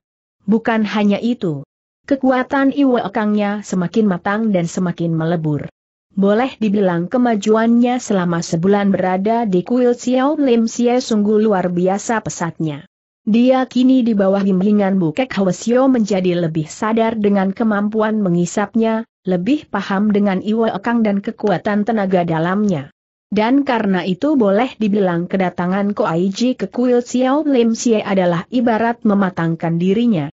Speaker 1: Bukan hanya itu. Kekuatan Iwa Kangnya semakin matang dan semakin melebur boleh dibilang kemajuannya selama sebulan berada di kuil Xiao Lim Xie sungguh luar biasa pesatnya. Dia kini di bawah bimbingan Bukek Hwasyo menjadi lebih sadar dengan kemampuan mengisapnya, lebih paham dengan Iwa Ekang dan kekuatan tenaga dalamnya. Dan karena itu boleh dibilang kedatangan Ko Aiji ke kuil Xiao Lim Xie adalah ibarat mematangkan dirinya.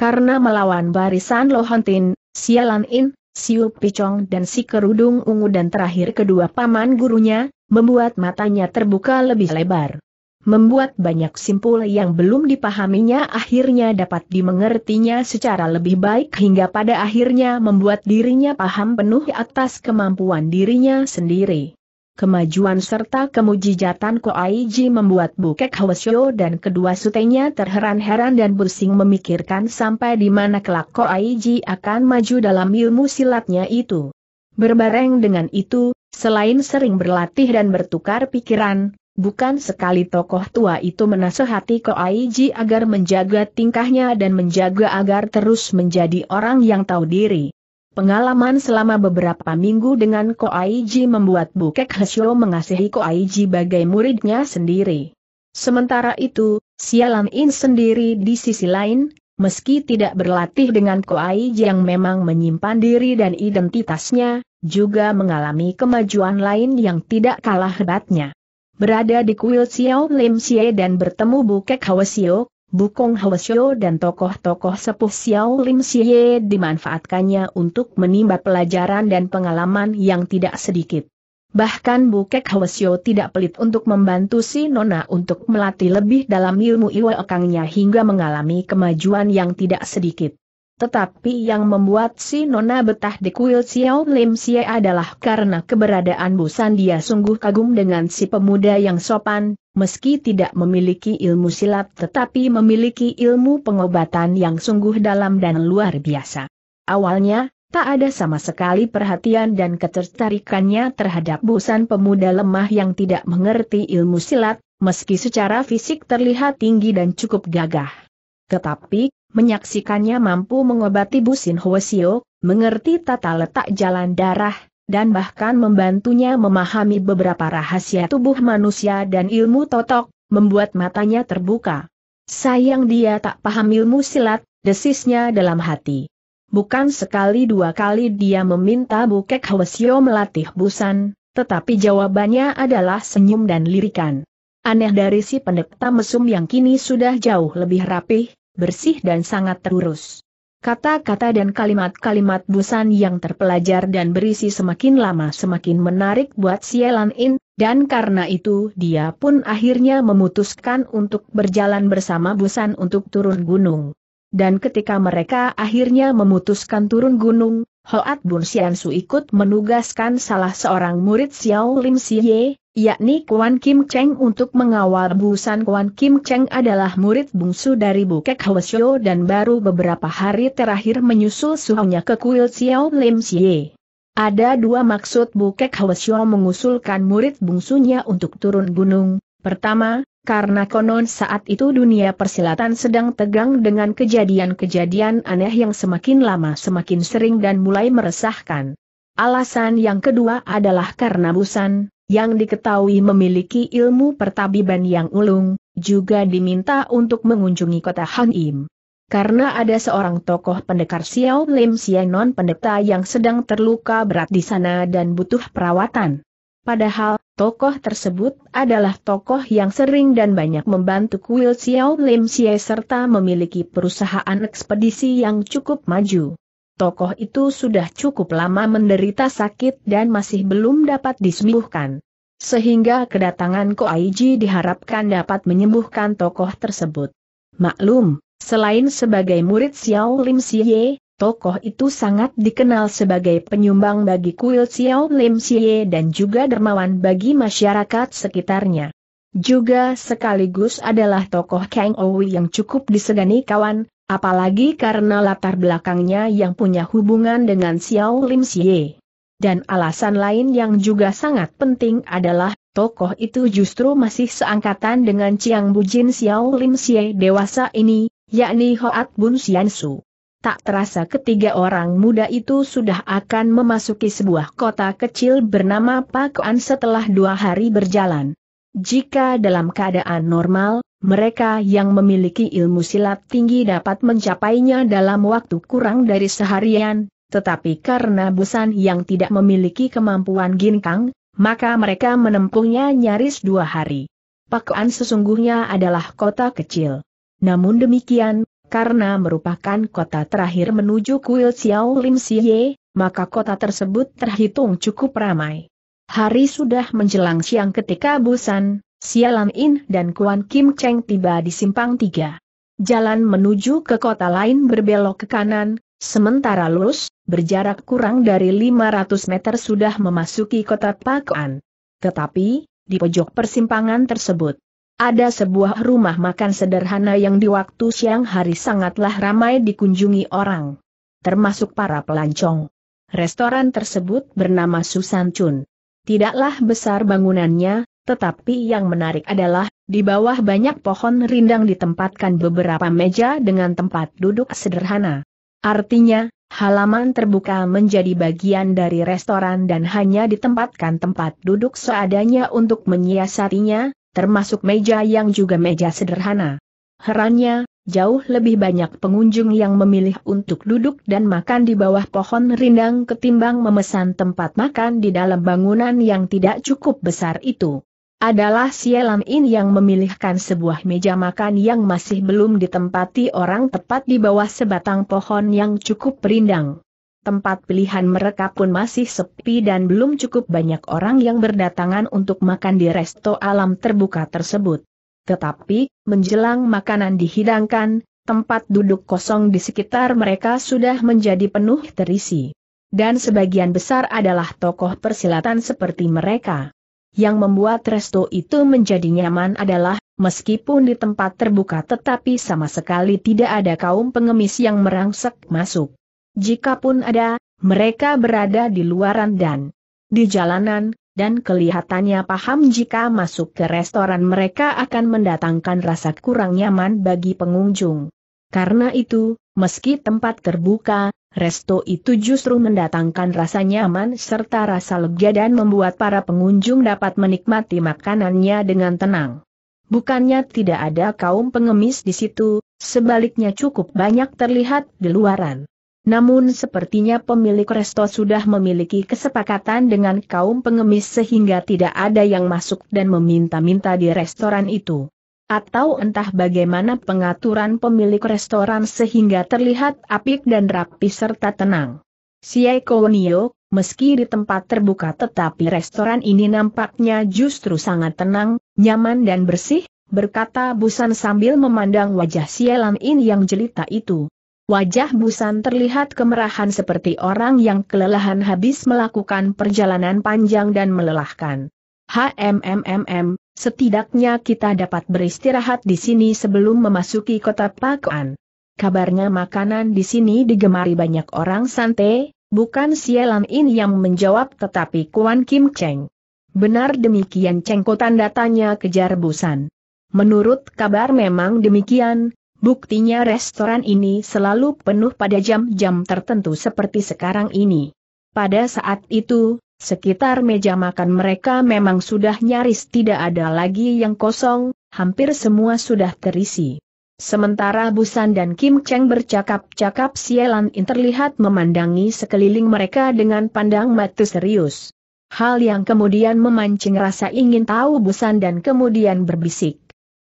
Speaker 1: Karena melawan barisan Lohontin, Xie Lan In, Siu Picong dan si kerudung ungu dan terakhir kedua paman gurunya, membuat matanya terbuka lebih lebar. Membuat banyak simpul yang belum dipahaminya akhirnya dapat dimengertinya secara lebih baik hingga pada akhirnya membuat dirinya paham penuh atas kemampuan dirinya sendiri. Kemajuan serta kemujijatan Ko Koaiji membuat Bukek Hwasyo dan kedua sutenya terheran-heran dan bersing memikirkan sampai di mana kelak Koaiji akan maju dalam ilmu silatnya itu. Berbareng dengan itu, selain sering berlatih dan bertukar pikiran, bukan sekali tokoh tua itu menasehati Ko Koaiji agar menjaga tingkahnya dan menjaga agar terus menjadi orang yang tahu diri. Pengalaman selama beberapa minggu dengan Ko Koaiji membuat Bukek Hesyo mengasihi Koaiji bagai muridnya sendiri. Sementara itu, Sialan In sendiri di sisi lain, meski tidak berlatih dengan Ko Aiji yang memang menyimpan diri dan identitasnya, juga mengalami kemajuan lain yang tidak kalah hebatnya. Berada di kuil Xiao Lim Xie dan bertemu Bukek Hawasio, Bukong Hwasyo dan tokoh-tokoh sepuh Xiao Lim Xie dimanfaatkannya untuk menimba pelajaran dan pengalaman yang tidak sedikit. Bahkan Bukek Hwasyo tidak pelit untuk membantu si Nona untuk melatih lebih dalam ilmu iwa ekangnya hingga mengalami kemajuan yang tidak sedikit. Tetapi yang membuat si Nona betah di kuil Xiao Lim Xie adalah karena keberadaan Bu Dia sungguh kagum dengan si pemuda yang sopan, meski tidak memiliki ilmu silat tetapi memiliki ilmu pengobatan yang sungguh dalam dan luar biasa. Awalnya, tak ada sama sekali perhatian dan ketertarikannya terhadap busan pemuda lemah yang tidak mengerti ilmu silat, meski secara fisik terlihat tinggi dan cukup gagah. Tetapi, Menyaksikannya mampu mengobati Busin Hwasio, mengerti tata letak jalan darah, dan bahkan membantunya memahami beberapa rahasia tubuh manusia dan ilmu totok, membuat matanya terbuka. Sayang dia tak paham ilmu silat, desisnya dalam hati. Bukan sekali dua kali dia meminta Bukek Hwasio melatih busan, tetapi jawabannya adalah senyum dan lirikan. Aneh dari si pendekta mesum yang kini sudah jauh lebih rapih, bersih dan sangat terurus. Kata-kata dan kalimat-kalimat busan yang terpelajar dan berisi semakin lama semakin menarik buat Sielan In, dan karena itu dia pun akhirnya memutuskan untuk berjalan bersama busan untuk turun gunung. Dan ketika mereka akhirnya memutuskan turun gunung, Hoat Bun Sian Su ikut menugaskan salah seorang murid Xiao Lim Siye, yakni Kuan Kim Cheng untuk mengawal Busan Kuan Kim Cheng adalah murid bungsu dari Bukek Hwasyo dan baru beberapa hari terakhir menyusul suhunya ke kuil Xiao Lim Xie. Ada dua maksud Bukek Hwasyo mengusulkan murid bungsunya untuk turun gunung. Pertama, karena konon saat itu dunia persilatan sedang tegang dengan kejadian-kejadian aneh yang semakin lama semakin sering dan mulai meresahkan. Alasan yang kedua adalah karena Busan, yang diketahui memiliki ilmu pertabiban yang ulung, juga diminta untuk mengunjungi kota Han Im. Karena ada seorang tokoh pendekar Xiao Lim Xianon pendeta yang sedang terluka berat di sana dan butuh perawatan. Padahal, tokoh tersebut adalah tokoh yang sering dan banyak membantu kuil Xiao Lim Xie serta memiliki perusahaan ekspedisi yang cukup maju tokoh itu sudah cukup lama menderita sakit dan masih belum dapat disembuhkan. Sehingga kedatangan Koaiji diharapkan dapat menyembuhkan tokoh tersebut. Maklum, selain sebagai murid Xiao Lim Siye, tokoh itu sangat dikenal sebagai penyumbang bagi kuil Xiao Lim Siye dan juga dermawan bagi masyarakat sekitarnya. Juga sekaligus adalah tokoh Kang Owi yang cukup disegani kawan, Apalagi karena latar belakangnya yang punya hubungan dengan Xiao Lim Xie. Dan alasan lain yang juga sangat penting adalah, tokoh itu justru masih seangkatan dengan Chiang Bujin Xiao Lim Xie dewasa ini, yakni Hoat Bun Xiansu. Tak terasa ketiga orang muda itu sudah akan memasuki sebuah kota kecil bernama Pakuan setelah dua hari berjalan. Jika dalam keadaan normal, mereka yang memiliki ilmu silat tinggi dapat mencapainya dalam waktu kurang dari seharian, tetapi karena Busan yang tidak memiliki kemampuan ginkang, maka mereka menempuhnya nyaris dua hari. Pakuan sesungguhnya adalah kota kecil. Namun demikian, karena merupakan kota terakhir menuju kuil Xiao Lim Siye, maka kota tersebut terhitung cukup ramai. Hari sudah menjelang siang ketika Busan, Sialan In dan Kuan Kim Cheng tiba di simpang tiga. Jalan menuju ke kota lain berbelok ke kanan, sementara Lulus, berjarak kurang dari 500 meter sudah memasuki kota Pakuan. Tetapi, di pojok persimpangan tersebut, ada sebuah rumah makan sederhana yang di waktu siang hari sangatlah ramai dikunjungi orang, termasuk para pelancong. Restoran tersebut bernama Susan Chun. Tidaklah besar bangunannya, tetapi yang menarik adalah, di bawah banyak pohon rindang ditempatkan beberapa meja dengan tempat duduk sederhana. Artinya, halaman terbuka menjadi bagian dari restoran dan hanya ditempatkan tempat duduk seadanya untuk menyiasatinya, termasuk meja yang juga meja sederhana. Herannya, jauh lebih banyak pengunjung yang memilih untuk duduk dan makan di bawah pohon rindang ketimbang memesan tempat makan di dalam bangunan yang tidak cukup besar itu adalah Sielam In yang memilihkan sebuah meja makan yang masih belum ditempati orang tepat di bawah sebatang pohon yang cukup rindang. Tempat pilihan mereka pun masih sepi dan belum cukup banyak orang yang berdatangan untuk makan di resto alam terbuka tersebut. Tetapi, menjelang makanan dihidangkan, tempat duduk kosong di sekitar mereka sudah menjadi penuh terisi. Dan sebagian besar adalah tokoh persilatan seperti mereka. Yang membuat resto itu menjadi nyaman adalah, meskipun di tempat terbuka tetapi sama sekali tidak ada kaum pengemis yang merangsek masuk. Jika pun ada, mereka berada di luaran dan di jalanan, dan kelihatannya paham jika masuk ke restoran mereka akan mendatangkan rasa kurang nyaman bagi pengunjung. Karena itu, meski tempat terbuka, resto itu justru mendatangkan rasa nyaman serta rasa lega dan membuat para pengunjung dapat menikmati makanannya dengan tenang. Bukannya tidak ada kaum pengemis di situ, sebaliknya cukup banyak terlihat di luaran. Namun sepertinya pemilik resto sudah memiliki kesepakatan dengan kaum pengemis sehingga tidak ada yang masuk dan meminta-minta di restoran itu atau entah bagaimana pengaturan pemilik restoran sehingga terlihat apik dan rapi serta tenang. Siai Konio, meski di tempat terbuka tetapi restoran ini nampaknya justru sangat tenang, nyaman dan bersih, berkata Busan sambil memandang wajah Siai In yang jelita itu. Wajah Busan terlihat kemerahan seperti orang yang kelelahan habis melakukan perjalanan panjang dan melelahkan. HMMMM, setidaknya kita dapat beristirahat di sini sebelum memasuki kota Pakuan. Kabarnya makanan di sini digemari banyak orang santai, bukan Sielan ini yang menjawab tetapi Kuan Kim Cheng. Benar demikian Cheng tanda tanya kejar Busan. Menurut kabar memang demikian, Buktinya restoran ini selalu penuh pada jam-jam tertentu seperti sekarang ini. Pada saat itu, Sekitar meja makan mereka memang sudah nyaris tidak ada lagi yang kosong, hampir semua sudah terisi. Sementara Busan dan Kim Cheng bercakap-cakap Sielan In terlihat memandangi sekeliling mereka dengan pandang mata serius. Hal yang kemudian memancing rasa ingin tahu Busan dan kemudian berbisik.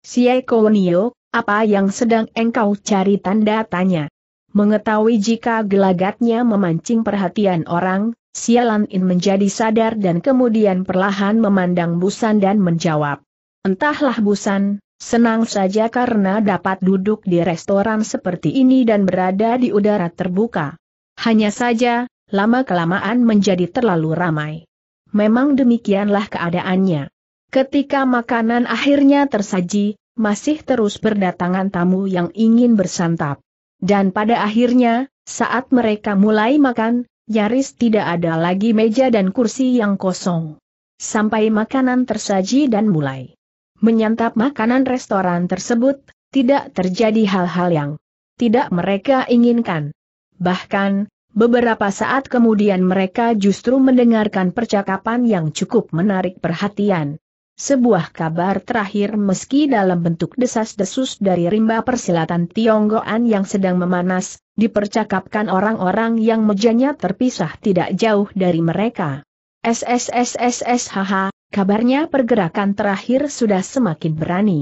Speaker 1: Siei Kownio, apa yang sedang engkau cari tanda tanya? Mengetahui jika gelagatnya memancing perhatian orang, Sialan In menjadi sadar dan kemudian perlahan memandang Busan dan menjawab. Entahlah Busan, senang saja karena dapat duduk di restoran seperti ini dan berada di udara terbuka. Hanya saja, lama-kelamaan menjadi terlalu ramai. Memang demikianlah keadaannya. Ketika makanan akhirnya tersaji, masih terus berdatangan tamu yang ingin bersantap. Dan pada akhirnya, saat mereka mulai makan, Nyaris tidak ada lagi meja dan kursi yang kosong. Sampai makanan tersaji dan mulai menyantap makanan restoran tersebut, tidak terjadi hal-hal yang tidak mereka inginkan. Bahkan, beberapa saat kemudian mereka justru mendengarkan percakapan yang cukup menarik perhatian. Sebuah kabar terakhir meski dalam bentuk desas-desus dari rimba persilatan Tionggoan yang sedang memanas, dipercakapkan orang-orang yang mejanya terpisah tidak jauh dari mereka. SSSSSHH, kabarnya pergerakan terakhir sudah semakin berani.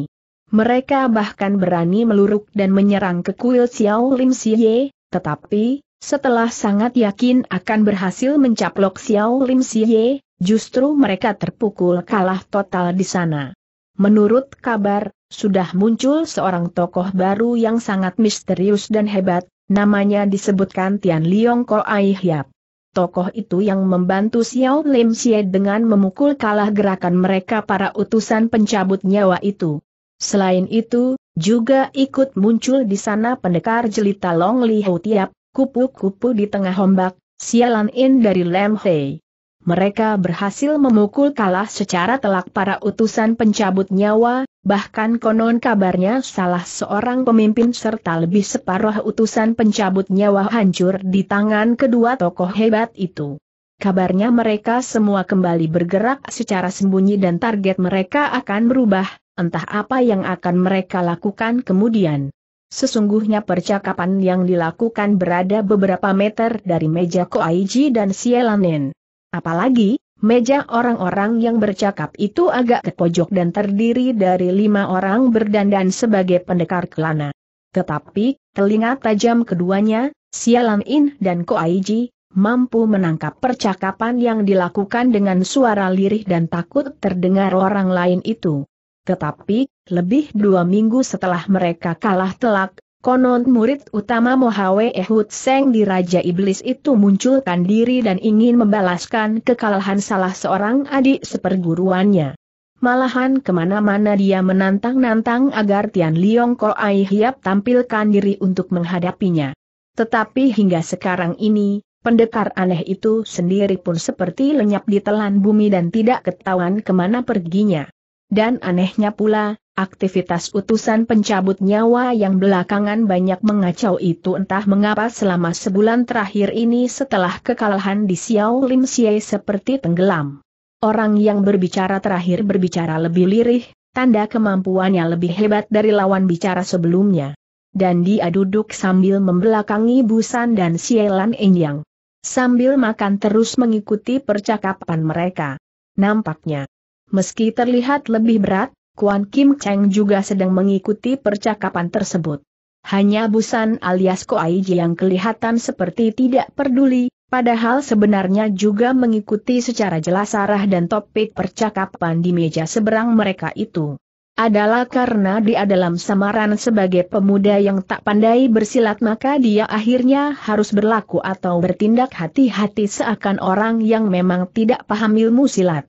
Speaker 1: Mereka bahkan berani meluruk dan menyerang ke kuil Xiao Lim Siye, tetapi, setelah sangat yakin akan berhasil mencaplok Xiao Lim Siye, Justru mereka terpukul kalah total di sana. Menurut kabar, sudah muncul seorang tokoh baru yang sangat misterius dan hebat, namanya disebutkan Tian Liong Ko Ai Hiap. Tokoh itu yang membantu Xiao Lim Xie dengan memukul kalah gerakan mereka para utusan pencabut nyawa itu. Selain itu, juga ikut muncul di sana pendekar jelita Long Li Hou Tiap, kupu-kupu di tengah ombak, sialan in dari Lam Hei mereka berhasil memukul kalah secara telak para utusan pencabut nyawa, bahkan konon kabarnya salah seorang pemimpin serta lebih separuh utusan pencabut nyawa hancur di tangan kedua tokoh hebat itu. Kabarnya mereka semua kembali bergerak secara sembunyi dan target mereka akan berubah, entah apa yang akan mereka lakukan kemudian. Sesungguhnya percakapan yang dilakukan berada beberapa meter dari meja Koaiji dan Sielanen. Apalagi, meja orang-orang yang bercakap itu agak ke pojok dan terdiri dari lima orang berdandan sebagai pendekar kelana. Tetapi, telinga tajam keduanya, sialan In dan Koaiji, mampu menangkap percakapan yang dilakukan dengan suara lirih dan takut terdengar orang lain itu. Tetapi, lebih dua minggu setelah mereka kalah telak, Konon murid utama Mohawe Ehud Seng di Raja Iblis itu munculkan diri dan ingin membalaskan kekalahan salah seorang adik seperguruannya. Malahan kemana-mana dia menantang-nantang agar Tian Liong Ko Ai Hiap tampilkan diri untuk menghadapinya. Tetapi hingga sekarang ini, pendekar aneh itu sendiri pun seperti lenyap di telan bumi dan tidak ketahuan kemana perginya. Dan anehnya pula, aktivitas utusan pencabut nyawa yang belakangan banyak mengacau itu entah mengapa selama sebulan terakhir ini setelah kekalahan di Xiao Lim Xie seperti tenggelam. Orang yang berbicara terakhir berbicara lebih lirih, tanda kemampuannya lebih hebat dari lawan bicara sebelumnya. Dan dia duduk sambil membelakangi Busan dan Sielan Enyang. Sambil makan terus mengikuti percakapan mereka. Nampaknya, Meski terlihat lebih berat, Kuan Kim Cheng juga sedang mengikuti percakapan tersebut. Hanya Busan alias Ko Koaiji yang kelihatan seperti tidak peduli, padahal sebenarnya juga mengikuti secara jelas arah dan topik percakapan di meja seberang mereka itu. Adalah karena dia dalam samaran sebagai pemuda yang tak pandai bersilat maka dia akhirnya harus berlaku atau bertindak hati-hati seakan orang yang memang tidak paham ilmu silat.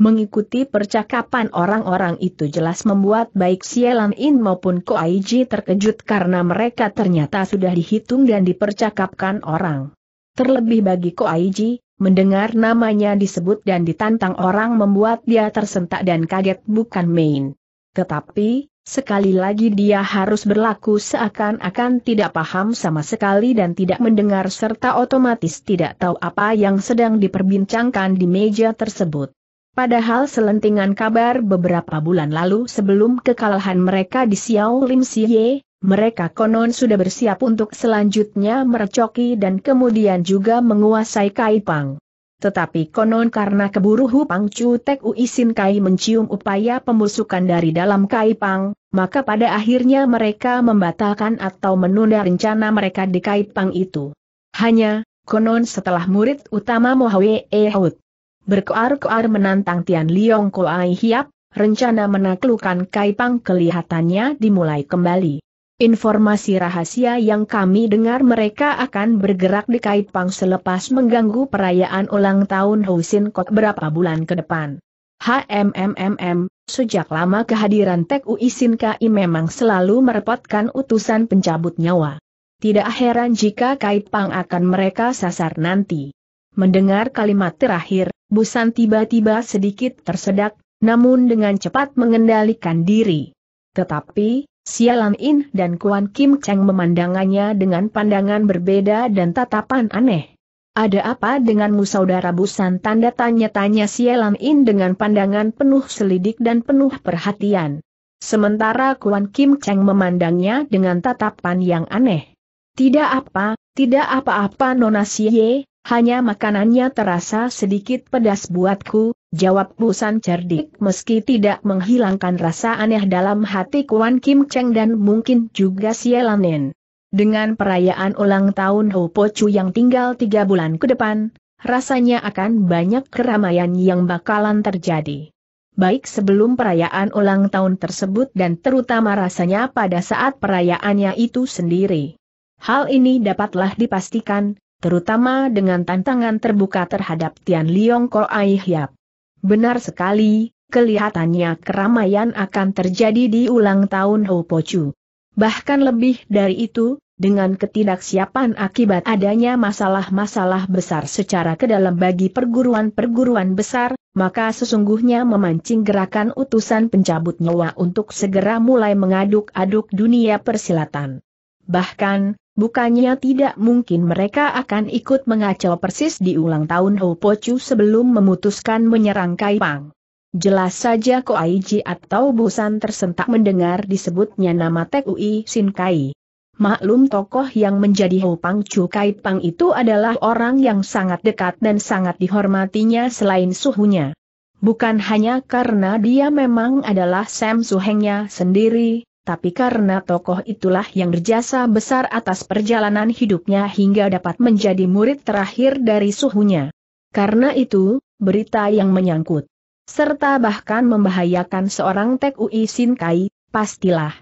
Speaker 1: Mengikuti percakapan orang-orang itu jelas membuat baik Sielan In maupun Ko Aiji terkejut karena mereka ternyata sudah dihitung dan dipercakapkan orang. Terlebih bagi Ko Aiji, mendengar namanya disebut dan ditantang orang membuat dia tersentak dan kaget bukan main. Tetapi, sekali lagi dia harus berlaku seakan-akan tidak paham sama sekali dan tidak mendengar serta otomatis tidak tahu apa yang sedang diperbincangkan di meja tersebut. Padahal selentingan kabar beberapa bulan lalu sebelum kekalahan mereka di Xiao Lim Siye, mereka konon sudah bersiap untuk selanjutnya merecoki dan kemudian juga menguasai Kaipang. Tetapi konon karena keburu Hupang Chu Tek Uisin Kai mencium upaya pembusukan dari dalam Kaipang, maka pada akhirnya mereka membatalkan atau menunda rencana mereka di Kaipang itu. Hanya, konon setelah murid utama Mohwe Ehud Berkoar-koar menantang Tian Liong Koai Hiap, rencana menaklukkan Kaipang kelihatannya dimulai kembali. Informasi rahasia yang kami dengar mereka akan bergerak di Kaipang selepas mengganggu perayaan ulang tahun Husin Kok berapa bulan ke depan. HMMMM, sejak lama kehadiran Tek Uisin Kai memang selalu merepotkan utusan pencabut nyawa. Tidak heran jika Kaipang akan mereka sasar nanti. Mendengar kalimat terakhir, Busan tiba-tiba sedikit tersedak, namun dengan cepat mengendalikan diri. Tetapi, Sialan In dan Kuan Kim Cheng memandangannya dengan pandangan berbeda dan tatapan aneh. Ada apa denganmu saudara Busan tanda tanya-tanya Sialan In dengan pandangan penuh selidik dan penuh perhatian. Sementara Kuan Kim Cheng memandangnya dengan tatapan yang aneh. Tidak apa, tidak apa-apa Nona Xie, hanya makanannya terasa sedikit pedas buatku, jawab Busan cerdik meski tidak menghilangkan rasa aneh dalam hati Kuan Kim Cheng dan mungkin juga Sielanen. Dengan perayaan ulang tahun Ho Po Chu yang tinggal tiga bulan ke depan, rasanya akan banyak keramaian yang bakalan terjadi. Baik sebelum perayaan ulang tahun tersebut dan terutama rasanya pada saat perayaannya itu sendiri. Hal ini dapatlah dipastikan, terutama dengan tantangan terbuka terhadap Tian Liong Ko Ai Hiap. Benar sekali, kelihatannya keramaian akan terjadi di ulang tahun Ho Po Chu. Bahkan lebih dari itu, dengan ketidaksiapan akibat adanya masalah-masalah besar secara ke dalam bagi perguruan-perguruan besar, maka sesungguhnya memancing gerakan utusan pencabut nyawa untuk segera mulai mengaduk-aduk dunia persilatan. Bahkan, Bukannya tidak mungkin mereka akan ikut mengacau persis di ulang tahun Ho Pochu sebelum memutuskan menyerang Kai Pang. Jelas saja Ko Ji atau Busan tersentak mendengar disebutnya nama Tek Ui Sin Kai. Maklum tokoh yang menjadi Ho Pang Chu Kai Pang itu adalah orang yang sangat dekat dan sangat dihormatinya selain suhunya. Bukan hanya karena dia memang adalah Sam Suhengnya sendiri, tapi karena tokoh itulah yang berjasa besar atas perjalanan hidupnya hingga dapat menjadi murid terakhir dari suhunya. Karena itu, berita yang menyangkut, serta bahkan membahayakan seorang Tek Ui Sin Kai, pastilah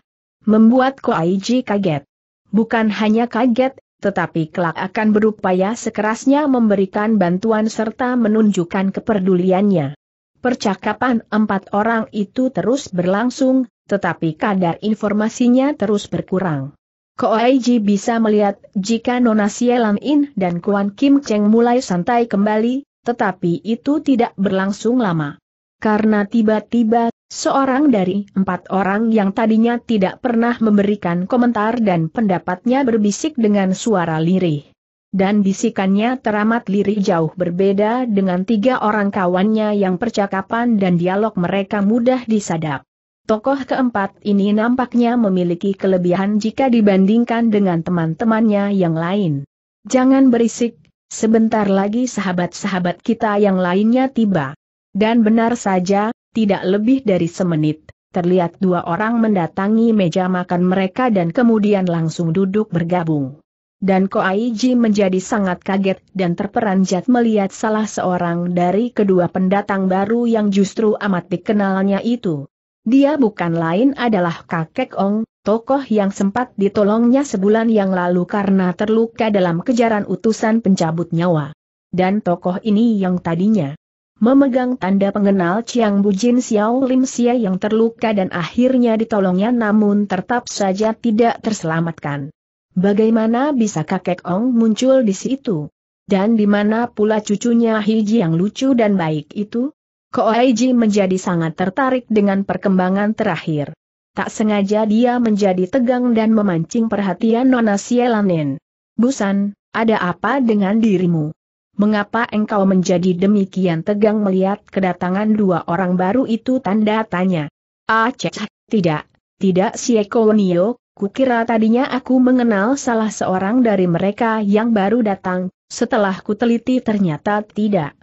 Speaker 1: membuat Ko Koaiji kaget. Bukan hanya kaget, tetapi kelak akan berupaya sekerasnya memberikan bantuan serta menunjukkan kepeduliannya. Percakapan empat orang itu terus berlangsung, tetapi kadar informasinya terus berkurang. Koaiji bisa melihat jika Nona Sielan In dan Kuan Kim Cheng mulai santai kembali, tetapi itu tidak berlangsung lama. Karena tiba-tiba, seorang dari empat orang yang tadinya tidak pernah memberikan komentar dan pendapatnya berbisik dengan suara lirih. Dan bisikannya teramat lirih jauh berbeda dengan tiga orang kawannya yang percakapan dan dialog mereka mudah disadap. Tokoh keempat ini nampaknya memiliki kelebihan jika dibandingkan dengan teman-temannya yang lain. Jangan berisik, sebentar lagi sahabat-sahabat kita yang lainnya tiba. Dan benar saja, tidak lebih dari semenit, terlihat dua orang mendatangi meja makan mereka dan kemudian langsung duduk bergabung. Dan Ko Koaiji menjadi sangat kaget dan terperanjat melihat salah seorang dari kedua pendatang baru yang justru amat dikenalnya itu. Dia bukan lain adalah kakek Ong, tokoh yang sempat ditolongnya sebulan yang lalu karena terluka dalam kejaran utusan pencabut nyawa. Dan tokoh ini yang tadinya memegang tanda pengenal Chiang Jin Xiao Lim Xia yang terluka dan akhirnya ditolongnya namun tetap saja tidak terselamatkan. Bagaimana bisa kakek Ong muncul di situ? Dan di mana pula cucunya Hiji yang lucu dan baik itu? Koaiji menjadi sangat tertarik dengan perkembangan terakhir. Tak sengaja dia menjadi tegang dan memancing perhatian Nona Sielanen. Busan, ada apa dengan dirimu? Mengapa engkau menjadi demikian tegang melihat kedatangan dua orang baru itu tanda tanya? Ah cek, tidak, tidak si Nio, kukira tadinya aku mengenal salah seorang dari mereka yang baru datang, setelah kuteliti ternyata tidak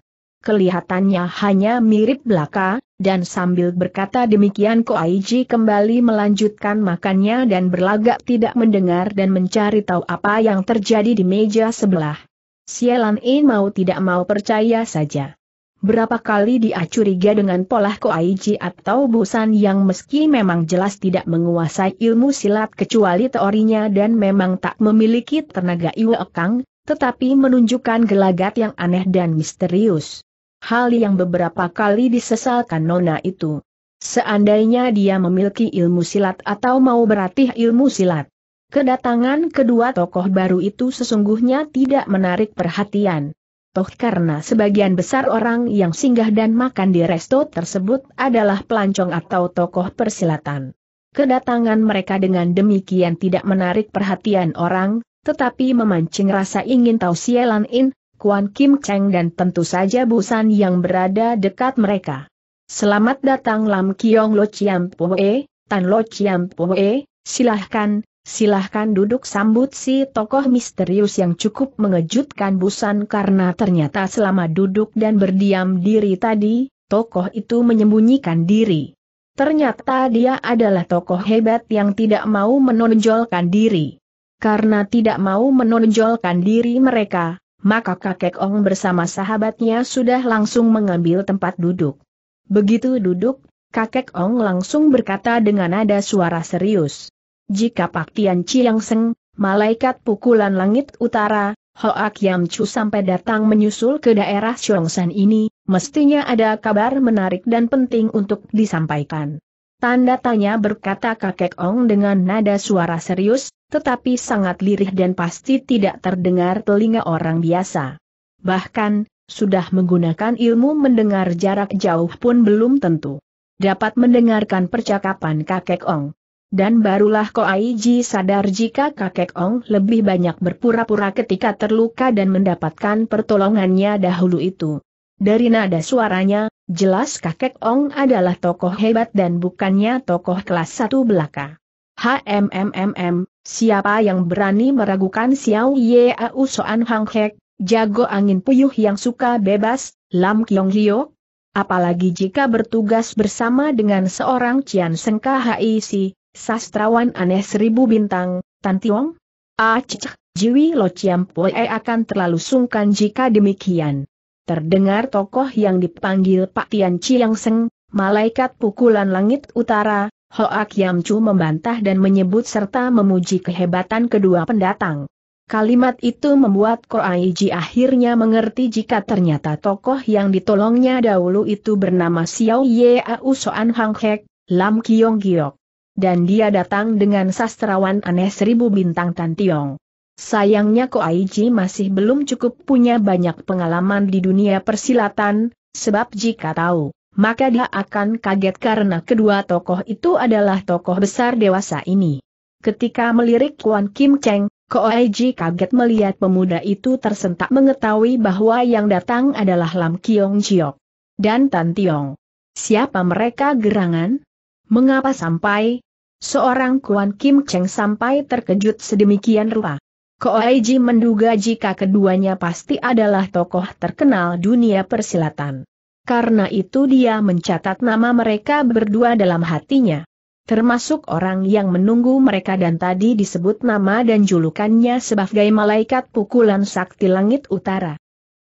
Speaker 1: kelihatannya hanya mirip belaka, dan sambil berkata demikian Ko Koaiji kembali melanjutkan makannya dan berlagak tidak mendengar dan mencari tahu apa yang terjadi di meja sebelah. Sialan In mau tidak mau percaya saja. Berapa kali dia curiga dengan pola Ko Koaiji atau Busan yang meski memang jelas tidak menguasai ilmu silat kecuali teorinya dan memang tak memiliki tenaga Iwekang, tetapi menunjukkan gelagat yang aneh dan misterius hal yang beberapa kali disesalkan Nona itu. Seandainya dia memiliki ilmu silat atau mau berlatih ilmu silat. Kedatangan kedua tokoh baru itu sesungguhnya tidak menarik perhatian. Toh karena sebagian besar orang yang singgah dan makan di resto tersebut adalah pelancong atau tokoh persilatan. Kedatangan mereka dengan demikian tidak menarik perhatian orang, tetapi memancing rasa ingin tahu Sielan In, Kuan Kim Cheng dan tentu saja Busan yang berada dekat mereka. Selamat datang Lam Kiong Lo Chiam Poe, Tan Lo Chiam Poe, silahkan, silahkan duduk sambut si tokoh misterius yang cukup mengejutkan Busan karena ternyata selama duduk dan berdiam diri tadi, tokoh itu menyembunyikan diri. Ternyata dia adalah tokoh hebat yang tidak mau menonjolkan diri. Karena tidak mau menonjolkan diri mereka, maka kakek Ong bersama sahabatnya sudah langsung mengambil tempat duduk. Begitu duduk, kakek Ong langsung berkata dengan nada suara serius. Jika Pak Tian Chiang Seng, malaikat pukulan langit utara, Hoak Yam Chu sampai datang menyusul ke daerah Chongsan ini, mestinya ada kabar menarik dan penting untuk disampaikan. Tanda tanya berkata kakek Ong dengan nada suara serius, tetapi sangat lirih dan pasti tidak terdengar telinga orang biasa. Bahkan, sudah menggunakan ilmu mendengar jarak jauh pun belum tentu dapat mendengarkan percakapan kakek Ong. Dan barulah Ko Koaiji sadar jika kakek Ong lebih banyak berpura-pura ketika terluka dan mendapatkan pertolongannya dahulu itu. Dari nada suaranya, jelas kakek Ong adalah tokoh hebat dan bukannya tokoh kelas satu belaka. HMMMM, siapa yang berani meragukan Xiao Ye Soan Hang Hek, jago angin puyuh yang suka bebas, Lam Kiong Hyo? Apalagi jika bertugas bersama dengan seorang Cian Sengka HIC, sastrawan aneh seribu bintang, Tan Tiong? Acik, ah, Jiwi Lo Chiam Poe akan terlalu sungkan jika demikian. Terdengar tokoh yang dipanggil Pak Tian Chiang Seng, malaikat pukulan langit utara, Hoa Kiam Chu membantah dan menyebut serta memuji kehebatan kedua pendatang. Kalimat itu membuat Ko Aiji akhirnya mengerti jika ternyata tokoh yang ditolongnya dahulu itu bernama Xiao Ye Au Soan Hang Hek, Lam Kiong Giok. Dan dia datang dengan sastrawan aneh seribu bintang Tan Tiong. Sayangnya Aiji masih belum cukup punya banyak pengalaman di dunia persilatan, sebab jika tahu maka dia akan kaget karena kedua tokoh itu adalah tokoh besar dewasa ini. Ketika melirik Kuan Kim Cheng, Koeji kaget melihat pemuda itu tersentak mengetahui bahwa yang datang adalah Lam Kiong Chiok dan Tan Tiong. Siapa mereka gerangan? Mengapa sampai? Seorang Kuan Kim Cheng sampai terkejut sedemikian rupa. Koeji menduga jika keduanya pasti adalah tokoh terkenal dunia persilatan. Karena itu dia mencatat nama mereka berdua dalam hatinya. Termasuk orang yang menunggu mereka dan tadi disebut nama dan julukannya sebagai malaikat pukulan sakti langit utara.